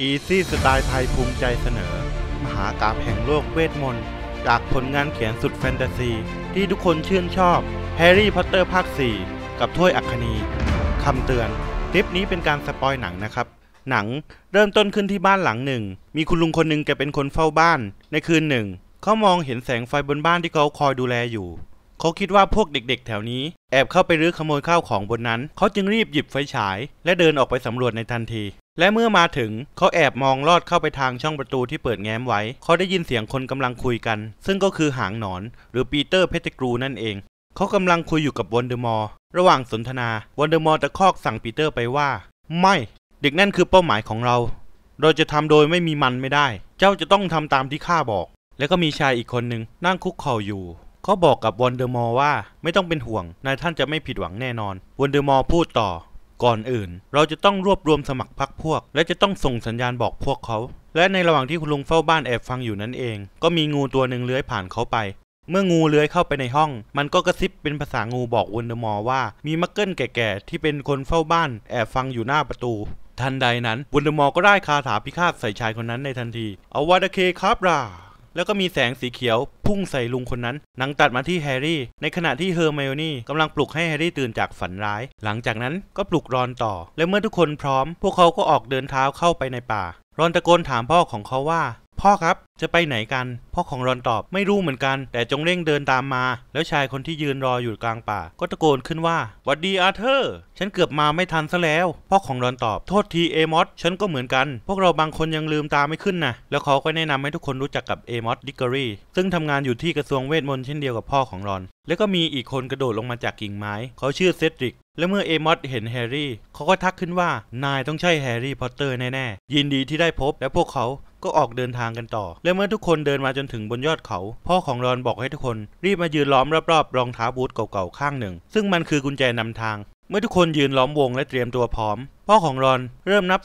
อีซี่สไตล์ไทยภูมิใจเสนอ มหากาบแห่งโลกเวทมนต์ จากผลงานเขียนสุดแฟนตาซี ที่ทุกคนชื่นชอบแฮร์รี่พอตเตอร์ภาค 4 กับถ้วยอัคนีคำเตือน คลิปนี้เป็นการสปอยหนังนะครับ หนังเริ่มต้นขึ้นที่บ้านหลังหนึ่ง มีคุณลุงคนหนึ่งแกเป็นคนเฝ้าบ้าน ในคืนหนึ่งเขามองเห็นแสงไฟบนบ้านที่เขาคอยดูแลอยู่ เขาคิดว่าพวกเด็กๆ แถวนี้ แอบเข้าไปรื้อขโมยข้าวของบนนั้นเขาจึงรีบหยิบไฟฉาย และเดินออกไปสำรวจในทันทีและเมื่อมาถึง เขาแอบมองลอดเข้าไปทางช่องประตูที่เปิดแง้มไว้ เขาได้ยินเสียงคนกำลังคุยกัน ซึ่งก็คือหางหนอน หรือปีเตอร์เพติกรูนั่นเอง เขากำลังคุยอยู่กับวอนเดอร์มอร์ ระหว่างสนทนา วอนเดอร์มอร์ตะคอกสั่งปีเตอร์ไปว่า ไม่ เด็กนั่นคือเป้าหมายของเรา เราจะทำโดยไม่มีมันไม่ได้ เจ้าจะต้องทำตามที่ข้าบอก แล้วก็มีชายอีกคนหนึ่งนั่งคุกเข่าอยู่ เขาบอกกับวอนเดอร์มอร์ว่า ไม่ต้องเป็นห่วง นายท่านจะไม่ผิดหวังแน่นอน วอนเดอร์มอร์พูดต่อก่อนอื่นเราจะต้องรวบรวมสมัครพรรคพวก และจะต้องส่งสัญญาณบอกพวกเขา และในระหว่างที่คุณลุงเฝ้าบ้านแอบฟังอยู่นั่นเอง ก็มีงูตัวหนึ่งเลื้อยผ่านเขาไป เมื่องูเลื้อยเข้าไปในห้อง มันก็กระซิบเป็นภาษางูบอกวอนเดอมอร์ว่ามีมักเกิลแก่ๆ ที่เป็นคนเฝ้าบ้านแอบฟังอยู่หน้าประตู ทันใดนั้นวอนเดอมอร์ก็ได้คาถาพิฆาตใส่ชายคนนั้นในทันทีเอาวาดเคครับราแล้วก็มีแสงสีเขียว พุ่งใส่ลุงคนนั้น หนังตัดมาที่แฮร์รี่ ในขณะที่เฮอร์ไมโอนี่กำลังปลุกให้แฮร์รี่ตื่นจากฝันร้าย หลังจากนั้นก็ปลุกรอนต่อ และเมื่อทุกคนพร้อม พวกเขาก็ออกเดินเท้าเข้าไปในป่า รอนตะโกนถามพ่อของเขาว่าพ่อครับ จะไปไหนกัน พ่อของรอนตอบไม่รู้เหมือนกัน แต่จงเร่งเดินตามมา แล้วชายคนที่ยืนรออยู่กลางป่า ก็ตะโกนขึ้นว่าวัดดีอาเธอร์ ฉันเกือบมาไม่ทันซะแล้ว พ่อของรอนตอบ โทษทีเอมอสฉันก็เหมือนกัน พวกเราบางคนยังลืมตาไม่ขึ้นนะแล้วเขาก็แนะนำให้ทุกคนรู้จักกับเอมอสดิกเกอรี่ ซึ่งทำงานอยู่ที่กระทรวงเวทมนต์เช่นเดียวกับพ่อของรอน แล้วก็มีอีกคนกระโดดลงมาจากกิ่งไม้ เขาชื่อเซดริก และเมื่อเอมอสเห็นแฮร์รี่ เขาก็ทักขึ้นว่า นายต้องใช่แฮร์รี่พอตเตอร์แน่ๆยินดีที่ได้พบและพวกเขาก็ออกเดินทางกันต่อ และเมื่อทุกคนเดินมาจนถึงบนยอดเขา พ่อของรอนบอกให้ทุกคน รีบมายืนล้อมรอบๆรองเท้าบูทเก่าๆข้างหนึ่ง ซึ่งมันคือกุญแจนำทาง เมื่อทุกคนยืนล้อมวงและเตรียมตัวพร้อม พ่อของรอนเริ่มนับ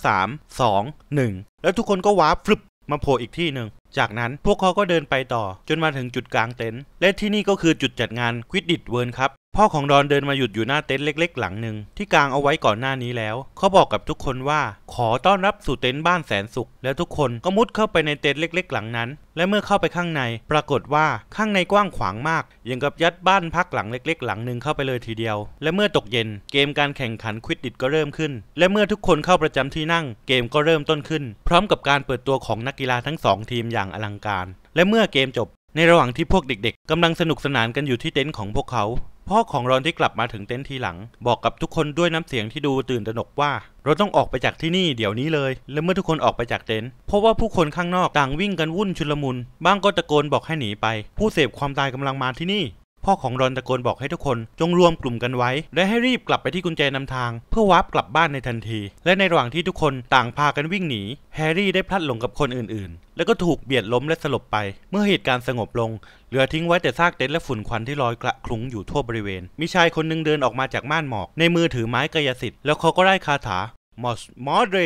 3 2 1แล้วทุกคนก็วาร์ปฟลึบมาโผล่อีกที่หนึ่งจากนั้นพวกเขาก็เดินไปต่อจนมาถึงจุดกลางเต็นท์และที่นี่ก็คือจุดจัดงานควิดดิตเวิร์นครับพ่อของดอนเดินมาหยุดอยู่หน้าเต็นท์เล็กๆหลังหนึ่งที่กางเอาไว้ก่อนหน้านี้แล้ว เขาบอกกับทุกคนว่าขอต้อนรับสู่เต็นท์บ้านแสนสุข แล้วทุกคนก็มุดเข้าไปในเต็นท์เล็ก ๆ หลังนั้น และเมื่อเข้าไปข้างใน ปรากฏว่าข้างในกว้างขวางมากอย่างกับยัดบ้านพักหลังเล็ก ๆ หลังหนึ่งเข้าไปเลยทีเดียว และเมื่อตกเย็นเกมการแข่งขันควิดดิตก็เริ่มขึ้นและเมื่อทุกคนเข้าประจำที่นั่งเกมก็เริ่มต้นขึ้นพร้อมกับการเปิดตัวของนักกีฬาทั้งสองทีมอยย่างอลังการ และเมื่อเกมจบในระหว่างที่พวกเด็กๆกำลังสนุกสนานกันอยู่ที่เต็นท์ของพวกเขาพ่อของรอนที่กลับมาถึงเต็นท์ทีหลัง บอกกับทุกคนด้วยน้ำเสียงที่ดูตื่นตระหนกว่า เราต้องออกไปจากที่นี่เดี๋ยวนี้เลยและเมื่อทุกคนออกไปจากเต็นท์พบว่าผู้คนข้างนอกต่างวิ่งกันวุ่นชุลมุนบ้างก็ตะโกนบอกให้หนีไป ผู้เสพความตายกำลังมาที่นี่พ่อของรอนตะโกนบอกให้ทุกคนจงรวมกลุ่มกันไว้ และให้รีบกลับไปที่กุญแจนำทาง เพื่อวาร์ปกลับบ้านในทันที และในระหว่างที่ทุกคนต่างพากันวิ่งหนีแฮร์รี่ได้พลัดหลงกับคนอื่นๆ แล้วก็ถูกเบียดล้มและสลบไป เมื่อเหตุการณ์สงบลงเหลือทิ้งไว้แต่ซากเต็นท์และฝุ่นควันที่ลอยกระคลุ้งอยู่ทั่วบริเวณ มีชายคนหนึ่งเดินออกมาจากม่านหมอก ในมือถือไม้กายสิทธิ์แล้วเขาก็ได้คาถามอสมอเร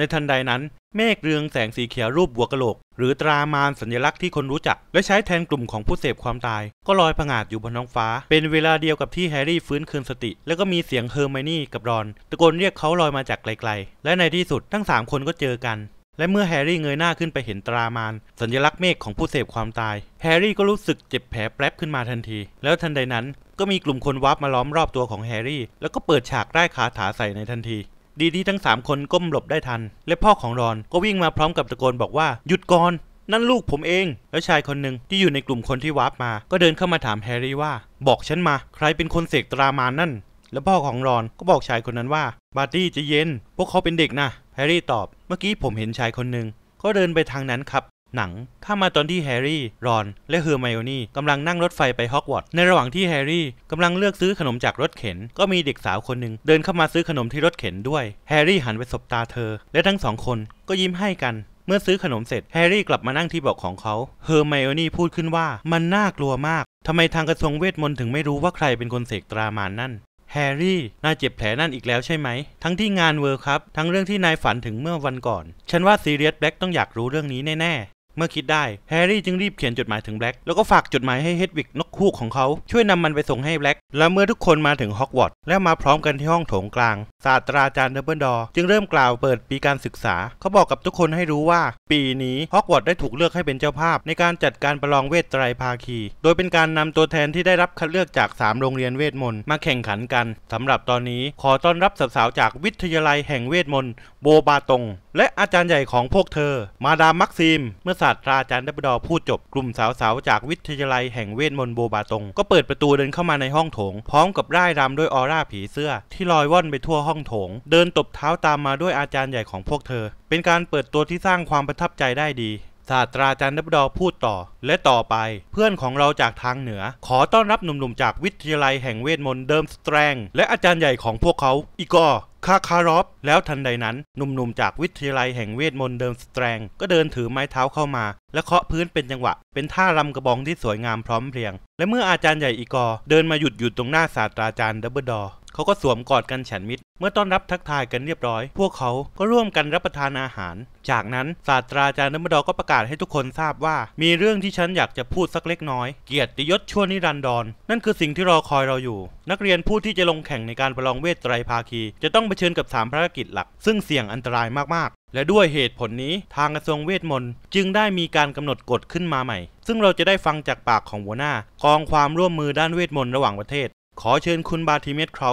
ในทันใดนั้น เมฆเรืองแสงสีเขียวรูปบัวกะโหลก หรือตรามานสัญลักษณ์ที่คนรู้จัก และใช้แทนกลุ่มของผู้เสพความตาย ก็ลอยผงาดอยู่บนท้องฟ้า เป็นเวลาเดียวกับที่แฮร์รี่ฟื้นคืนสติ แล้วก็มีเสียงเฮอร์ไมนี่กับรอนตะโกนเรียกเขาลอยมาจากไกลๆ และในที่สุดทั้ง3คนก็เจอกัน และเมื่อแฮร์รี่เงยหน้าขึ้นไปเห็นตรามานสัญลักษณ์เมฆของผู้เสพความตาย แฮร์รี่ก็รู้สึกเจ็บแผลแปรบขึ้นมาทันที แล้วทันใดนั้นก็มีกลุ่มคนวับมาล้อมรอบตัวของแฮร์รี่ แล้วก็เปิดฉากได้คาถาใส่ในทันทีดีที่ทั้ง 3 คนก้มหลบได้ทัน และพ่อของรอน ก็วิ่งมาพร้อมกับตะโกนบอกว่า หยุดก่อนนั่นลูกผมเอง แล้วชายคนหนึ่งที่อยู่ในกลุ่มคนที่วาร์ปมา ก็เดินเข้ามาถามแฮร์รี่ว่า บอกฉันมา ใครเป็นคนเสกตรามานั่น แล้วพ่อของรอนก็บอกชายคนนั้นว่าบาร์ตี้จะเย็น พวกเขาเป็นเด็กนะ แฮร์รี่ตอบเมื่อกี้ผมเห็นชายคนหนึ่งก็เดินไปทางนั้นครับหนังข้ามาตอนที่แฮร์รี่ รอน และเฮอร์ไมโอนี่กำลังนั่งรถไฟไปฮอกวอตส์ในระหว่างที่แฮร์รี่กำลังเลือกซื้อขนมจากรถเข็น ก็มีเด็กสาวคนหนึ่งเดินเข้ามาซื้อขนมที่รถเข็นด้วย แฮร์รี่หันไปสบตาเธอ และทั้งสองคนก็ยิ้มให้กัน เมื่อซื้อขนมเสร็จ แฮร์รี่กลับมานั่งที่เบาะของเขา เฮอร์ไมโอนี่พูดขึ้นว่า มันน่ากลัวมาก ทำไมทางกระทรวงเวทมนต์ถึงไม่รู้ว่าใครเป็นคนเสกตรามานนั่น แฮร์รี่นายเจ็บแผลนั่นอีกแล้วใช่ไหม ทั้งที่งานเวิร์ครับ ทั้งเรื่องที่นายฝันถึงเมื่อวันก่อน ฉันว่าซีเรียสแบล็กต้องอยากรู้เรื่องนี้แน่เมื่อคิดได้แฮร์รี่จึงรีบเขียนจดหมายถึงแบล็กแล้วก็ฝากจดหมายให้เฮดวิกนกคู่ของเขา ช่วยนำมันไปส่งให้แบล็กและเมื่อทุกคนมาถึงฮอกวอตส์และมาพร้อมกันที่ห้องโถงกลางศาสตราจารย์ดอร์เบิลดอจึงเริ่มกล่าวเปิดปีการศึกษา เขาบอกกับทุกคนให้รู้ว่า ปีนี้ฮอกวอตส์ได้ถูกเลือกให้เป็นเจ้าภาพ ในการจัดการประลองเวทไตรภาคี โดยเป็นการนำตัวแทนที่ได้รับคัดเลือกจาก 3 โรงเรียนเวทมนต์มาแข่งขันกัน สำหรับตอนนี้ขอต้อนรับสาวๆจากวิทยาลัยแห่งเวทมนต์ โบบาตงและอาจารย์ใหญ่ของพวกเธอ มาดามมักซิมเมื่อศาสตราจารย์ดับดอพูดจบกลุ่มสาว ๆ จากวิทยาลัย แห่งเวทมนต์โบบาตงก็เปิดประตูเดินเข้ามาในห้องโถง พร้อมกับร่ายรำด้วยออร่าผีเสื้อ ที่ลอยว่อนไปทั่วห้องโถง เดินตบเท้าตามมาด้วยอาจารย์ใหญ่ของพวกเธอ เป็นการเปิดตัวที่สร้างความประทับใจได้ดีศาสตราจารย์นบดอพูดต่อ และต่อไปเพื่อนของเราจากทางเหนือ ขอต้อนรับหนุ่มๆจากวิทยาลัยแห่งเวทมนต์เดิมสแตรงและอาจารย์ใหญ่ของพวกเขา อีกอคาคารอฟแล้วทันใดนั้นหนุ่มๆจากวิทยาลัยแห่งเวทมนต์เดิมสแตรงก็เดินถือไม้เท้าเข้ามา และเคาะพื้นเป็นจังหวะเป็นท่ารำกระบองที่สวยงามพร้อมเพรียง และเมื่ออาจารย์ใหญ่อีกอเดินมาหยุดอยู่ตรงหน้าศาสตราจารย์ดับเบิลดอเขาก็สวมกอดกันฉันมิตรเมื่อต้อนรับทักทายกันเรียบร้อย พวกเขาก็ร่วมกันรับประทานอาหาร จากนั้นศาสตราจารย์นัมดอก็ประกาศให้ทุกคนทราบว่า มีเรื่องที่ฉันอยากจะพูดสักเล็กน้อย เกียรติยศชั่วนิรันดรนนั่นคือสิ่งที่รอคอยเราอยู่ นักเรียนผู้ที่จะลงแข่งในการประลองเวทไตรภาคี จะต้องเผชิญกับ3ภารกิจหลักซึ่งเสี่ยงอันตรายมากและด้วยเหตุผลนี้ทางกระทรวงเวทมนต์ จึงได้มีการกำหนดกฎขึ้นมาใหม่ ซึ่งเราจะได้ฟังจากปากของหัวหน้ากองความร่วมมือด้านเวทมนต์ระหว่างประเทศขอเชิญคุณบาติเมตเขา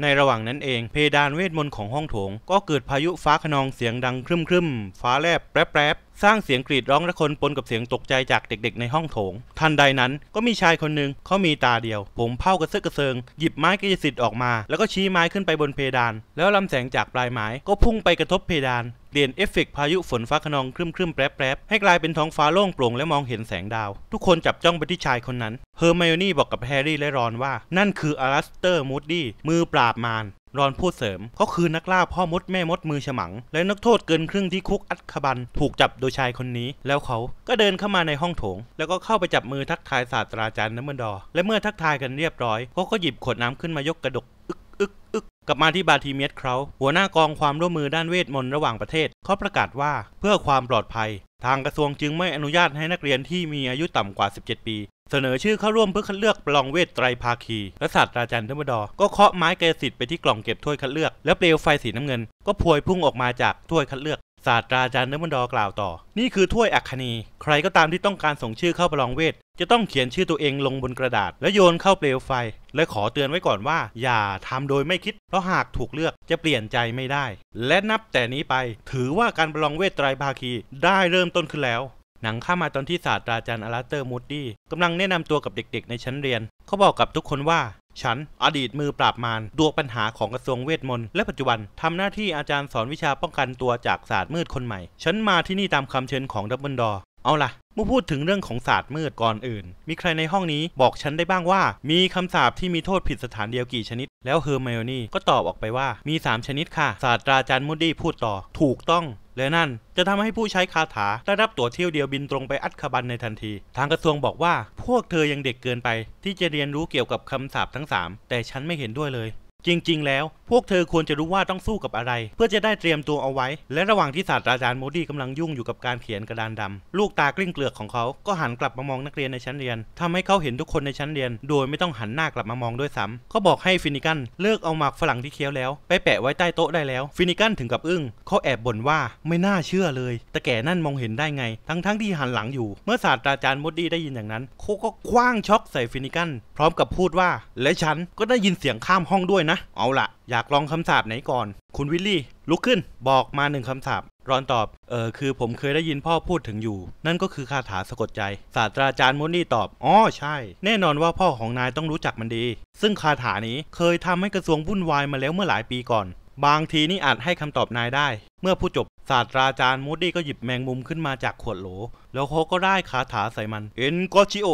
ในระหว่างนั้นเองเพดานเวทมนต์ของห้องโถงก็เกิดพายุฟ้าขนองเสียงดังครึ่มๆ ฟ้าแลบแปรบสร้างเสียงกรีดร้องและคนปนกับเสียงตกใจจากเด็กๆในห้องโถง ทันใดนั้นก็มีชายคนหนึ่งเขามีตาเดียว ผมเผ้ากระเซาะกระเซิง หยิบไม้กายสิทธิ์ออกมาแล้วก็ชี้ไม้ขึ้นไปบนเพดาน แล้วลำแสงจากปลายไม้ ก็พุ่งไปกระทบเพดานเปลี่ยนเอฟเฟกพายุฝนฟ้าขนอง ครึ้มครึ้มแปรแปรให้กลายเป็นท้องฟ้าโล่งโปร่งและมองเห็นแสงดาว ทุกคนจับจ้องไปที่ชายคนนั้นเฮอร์ไมโอนี่บอกกับแฮร์รี่และรอนว่านั่นคืออารัสเตอร์มูดดี้มือปราบมารรอนพูดเสริมเขาคือนักล่าพ่อมดแม่มดมือฉมัง และนักโทษเกินครึ่งที่คุกอัดคบันถูกจับโดยชายคนนี้แล้วเขาก็เดินเข้ามาในห้องโถง แล้วก็เข้าไปจับมือทักทายศาสตราจารย์น้ำมันดอ และเมื่อทักทายกันเรียบร้อยเขาก็หยิบขวดน้ำขึ้นมายกกระดกอึกอึกอึกกลับมาที่บาทีเมียสเขา หัวหน้ากองความร่วมมือด้านเวทมนต์ระหว่างประเทศเขาประกาศว่าเพื่อความปลอดภัย ทางกระทรวงจึงไม่อนุญาตให้นักเรียนที่มีอายุต่ำกว่า 17 ปีเสนอชื่อเข้าร่วมเพื่อคัดเลือกประลองเวทไตรภาคีและศาสตราจารย์เทมดอก็เคาะไม้เกสิทธิ์ไปที่กล่องเก็บถ้วยคัดเลือก และเปลวไฟสีน้ำเงินก็พวยพุ่งออกมาจากถ้วยคัดเลือก ศาสตราจารย์เนมอนดอกล่าวต่อ นี่คือถ้วยอัคนีใครก็ตามที่ต้องการส่งชื่อเข้าประลองเวท จะต้องเขียนชื่อตัวเองลงบนกระดาษ และโยนเข้าเปลวไฟ และขอเตือนไว้ก่อนว่าอย่าทำโดยไม่คิด เพราะหากถูกเลือกจะเปลี่ยนใจไม่ได้ และนับแต่นี้ไปถือว่าการประลองเวทไตรภาคีได้เริ่มต้นขึ้นแล้วหนังข้ามาตอนที่ศาสตราจารย์อราเตอร์มูดดี้กำลังแนะนำตัวกับเด็กๆในชั้นเรียน เขาบอกกับทุกคนว่าฉันอดีตมือปราบมารดวงปัญหาของกระทรวงเวทมนต์และปัจจุบันทำหน้าที่อาจารย์สอนวิชาป้องกันตัวจากศาสตร์มืดคนใหม่ ฉันมาที่นี่ตามคำเชิญของดับเบิลดอเอาล่ะเมื่อพูดถึงเรื่องของศาสตร์มืดก่อนอื่น มีใครในห้องนี้ บอกฉันได้บ้างว่า มีคำสาปที่มีโทษผิดสถานเดียวกี่ชนิด แล้วเฮอร์ไมโอนี่ก็ตอบออกไปว่ามี 3 ชนิดค่ะศาสตราจารย์มูดดี้พูดต่อถูกต้องและนั่นจะทำให้ผู้ใช้คาถาได้รับตั๋วเที่ยวเดียวบินตรงไปอัดคบันในทันที ทางกระทรวงบอกว่าพวกเธอยังเด็กเกินไปที่จะเรียนรู้เกี่ยวกับคำศัพท์ทั้ง 3 แต่ฉันไม่เห็นด้วยเลยจริงๆ แล้ว พวกเธอควรจะรู้ว่าต้องสู้กับอะไร เพื่อจะได้เตรียมตัวเอาไว้และระหว่างที่ศาสตราจารย์โมดี้กำลังยุ่งอยู่กับการเขียนกระดานดำลูกตากลิ้งเกลือกของเขาก็หันกลับมามองนักเรียนในชั้นเรียนทำให้เขาเห็นทุกคนในชั้นเรียน โดยไม่ต้องหันหน้ากลับมามองด้วยซ้ำเขาบอกให้ฟินิกันเลิกเอาหมากฝรั่งที่เคี้ยวแล้ว ไปแปะไว้ใต้โต๊ะได้แล้วฟินิกันถึงกับอึ้งเขาแอบบ่นว่าไม่น่าเชื่อเลยแต่แก่นั่นมองเห็นได้ไง ทั้งๆ ที่หันหลังอยู่ เมื่อศาสตราจารย์โมดี้ได้ยินอย่างนั้นเขาก็คว้างช็อกใส่ฟินิกันพร้อมกับพูดว่า และฉันก็ได้ยินเสียงข้ามห้องด้วยนะเอาละอยากลองคำสาบไหนก่อน คุณวิลลี่ ลุกขึ้น บอกมาหนึ่งคำสาบรอนตอบ เออคือผมเคยได้ยินพ่อพูดถึงอยู่ นั่นก็คือคาถาสะกดใจศาสตราจารย์มดนี่ตอบอ๋อใช่แน่นอนว่าพ่อของนายต้องรู้จักมันดี ซึ่งคาถานี้เคยทำให้กระทรวงวุ่นวายมาแล้วเมื่อหลายปีก่อน บางทีนี่อาจให้คำตอบนายได้ เมื่อผู้จบศาสตราจารย์มูดี้ก็หยิบแมงมุมขึ้นมาจากขวดโหล แล้วเขาก็ได้คาถาใส่มันเอ็นกอชิโอ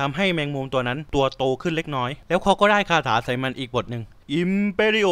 ทำให้แมงมุมตัวนั้นตัวโตขึ้นเล็กน้อย แล้วเขาก็ได้คาถาใส่มันอีกบทหนึ่งอิมเปริโอ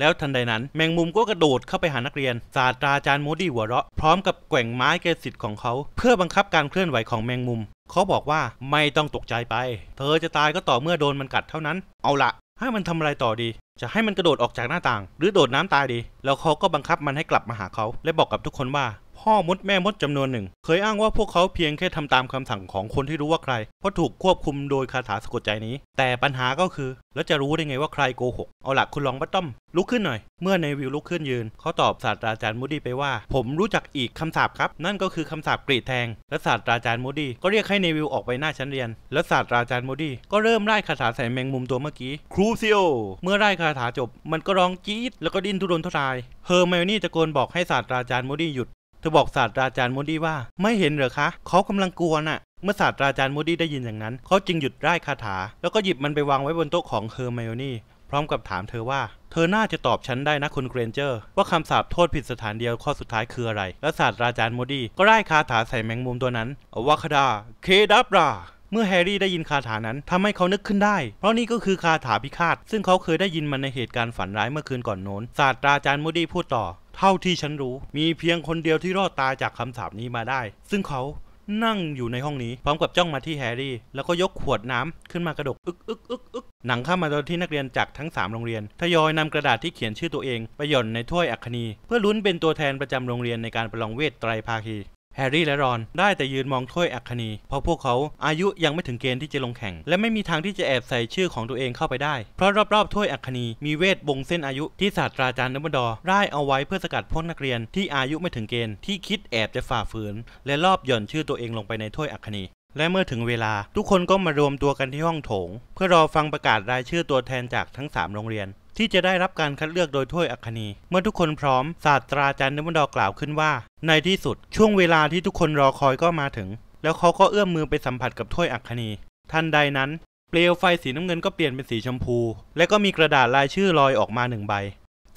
แล้วทันใดนั้น แมงมุมก็กระโดดเข้าไปหานักเรียนศาสตราจารย์โมดี้หัวเราะพร้อมกับแกว่งไม้เกสิทธิ์ของเขา เพื่อบังคับการเคลื่อนไหวของแมงมุมเขาบอกว่าไม่ต้องตกใจไป เธอจะตายก็ต่อเมื่อโดนมันกัดเท่านั้น เอาละให้มันทำอะไรต่อดี จะให้มันกระโดดออกจากหน้าต่าง หรือโดดน้ำตายดี แล้วเขาก็บังคับมันให้กลับมาหาเขา และบอกกับทุกคนว่าพ่อมดแม่มดจำนวนหนึ่ง เคยอ้างว่าพวกเขาเพียงแค่ทำตามคำสั่งของคนที่รู้ว่าใครเพราะถูกควบคุมโดยคาถาสะกดใจนี้ แต่ปัญหาก็คือ แล้วจะรู้ได้ไงว่าใครโกหก เอาหลักคุณลองบัตต้อมลุกขึ้นหน่อย เมื่อในวิวลุกขึ้นยืน เขาตอบศาสตราจารย์มูดี้ไปว่า ผมรู้จักอีกคำสาปครับ นั่นก็คือคำสาปกรีดแทงและศาสตราจารย์มูดี้ก็เรียกให้ในวิวออกไปหน้าชั้นเรียน และศาสตราจารย์มูดี้ก็เริ่มไล่คาถาใส่แมงมุมตัวเมื่อกี้ครูซิโอเมื่อไล่คาถาจบ มันก็ร้องจี๊ดแล้วก็ดิ้นทุรนทุรายเฮอร์ไมโอนี่ตะโกนบอกให้ศาสตราจารย์มูดี้หยุดอบอกศาสตราจารย์โมดี้ว่า ไม่เห็นเหรอคะเขากำลังกลัวน่ะเมื่อศาสตราจารย์โมดี้ได้ยินอย่างนั้น เขาจึงหยุดไร้คาถา แล้วก็หยิบมันไปวางไว้บนโต๊ะของเฮอร์ไมโอนี่ พร้อมกับถามเธอว่า เธอน่าจะตอบฉันได้ นะคุณเกรนเจอร์ ว่าคำสาปโทษผิดสถานเดียวข้อสุดท้ายคืออะไร และศาสตราจารย์โมดี้ก็ไร้คาถาใส่แมงมุมตัวนั้นอวคดาเคดับรามื่อแฮร์รี่ได้ยินคาถานั้นทำให้เขานึกขึ้นได้ เพราะนี่ก็คือคาถาพิฆาตซึ่งเขาเคยได้ยินมันในเหตุการณ์ฝันร้ายเมื่อคืนก่อนโน้นศาสตราจารย์มูดี้พูดต่อ เท่าที่ฉันรู้ มีเพียงคนเดียวที่รอดตายจากคำสาปนี้มาได้ ซึ่งเขานั่งอยู่ในห้องนี้พร้อมกับจ้องมาที่แฮร์รี่ แล้วก็ยกขวดน้ำ ขึ้นมากระดก อึกอึกอึกอึกหนังข้ามาตอนที่นักเรียนจากทั้ง 3 โรงเรียนทยอยนำกระดาษที่เขียนชื่อตัวเองไปหย่อนในถ้วยอัคนีเพื่อลุ้นเป็นตัวแทนประจำโรงเรียนในการประลองเวทไตรภาคีแฮร์รี่และรอนได้แต่ยืนมองถ้วยอัคนีเพราะพวกเขาอายุยังไม่ถึงเกณฑ์ที่จะลงแข่ง และไม่มีทางที่จะแอบใส่ชื่อของตัวเองเข้าไปได้ เพราะรอบๆถ้วยอัคนีมีเวทบงเส้นอายุที่ศาสตราจารย์ดัมเบิลดอร์ได้เอาไว้เพื่อสกัดพวกนักเรียนที่อายุไม่ถึงเกณฑ์ที่คิดแอบจะฝ่าฝืนและรอบหย่อนชื่อตัวเองลงไปในถ้วยอัคนีและเมื่อถึงเวลาทุกคนก็มารวมตัวกันที่ห้องโถงเพื่อรอฟังประกาศรายชื่อตัวแทนจากทั้ง 3 โรงเรียนที่จะได้รับการคัดเลือกโดยถ้วยอัคนี เมื่อทุกคนพร้อม ศาสตราจารย์เนมดอกล่าวขึ้นว่า ในที่สุดช่วงเวลาที่ทุกคนรอคอยก็มาถึง แล้วเขาก็เอื้อมมือไปสัมผัสกับถ้วยอัคนีทันใดนั้น เปลวไฟสีน้ำเงินก็เปลี่ยนเป็นสีชมพู และก็มีกระดาษลายชื่อลอยออกมาหนึ่งใบ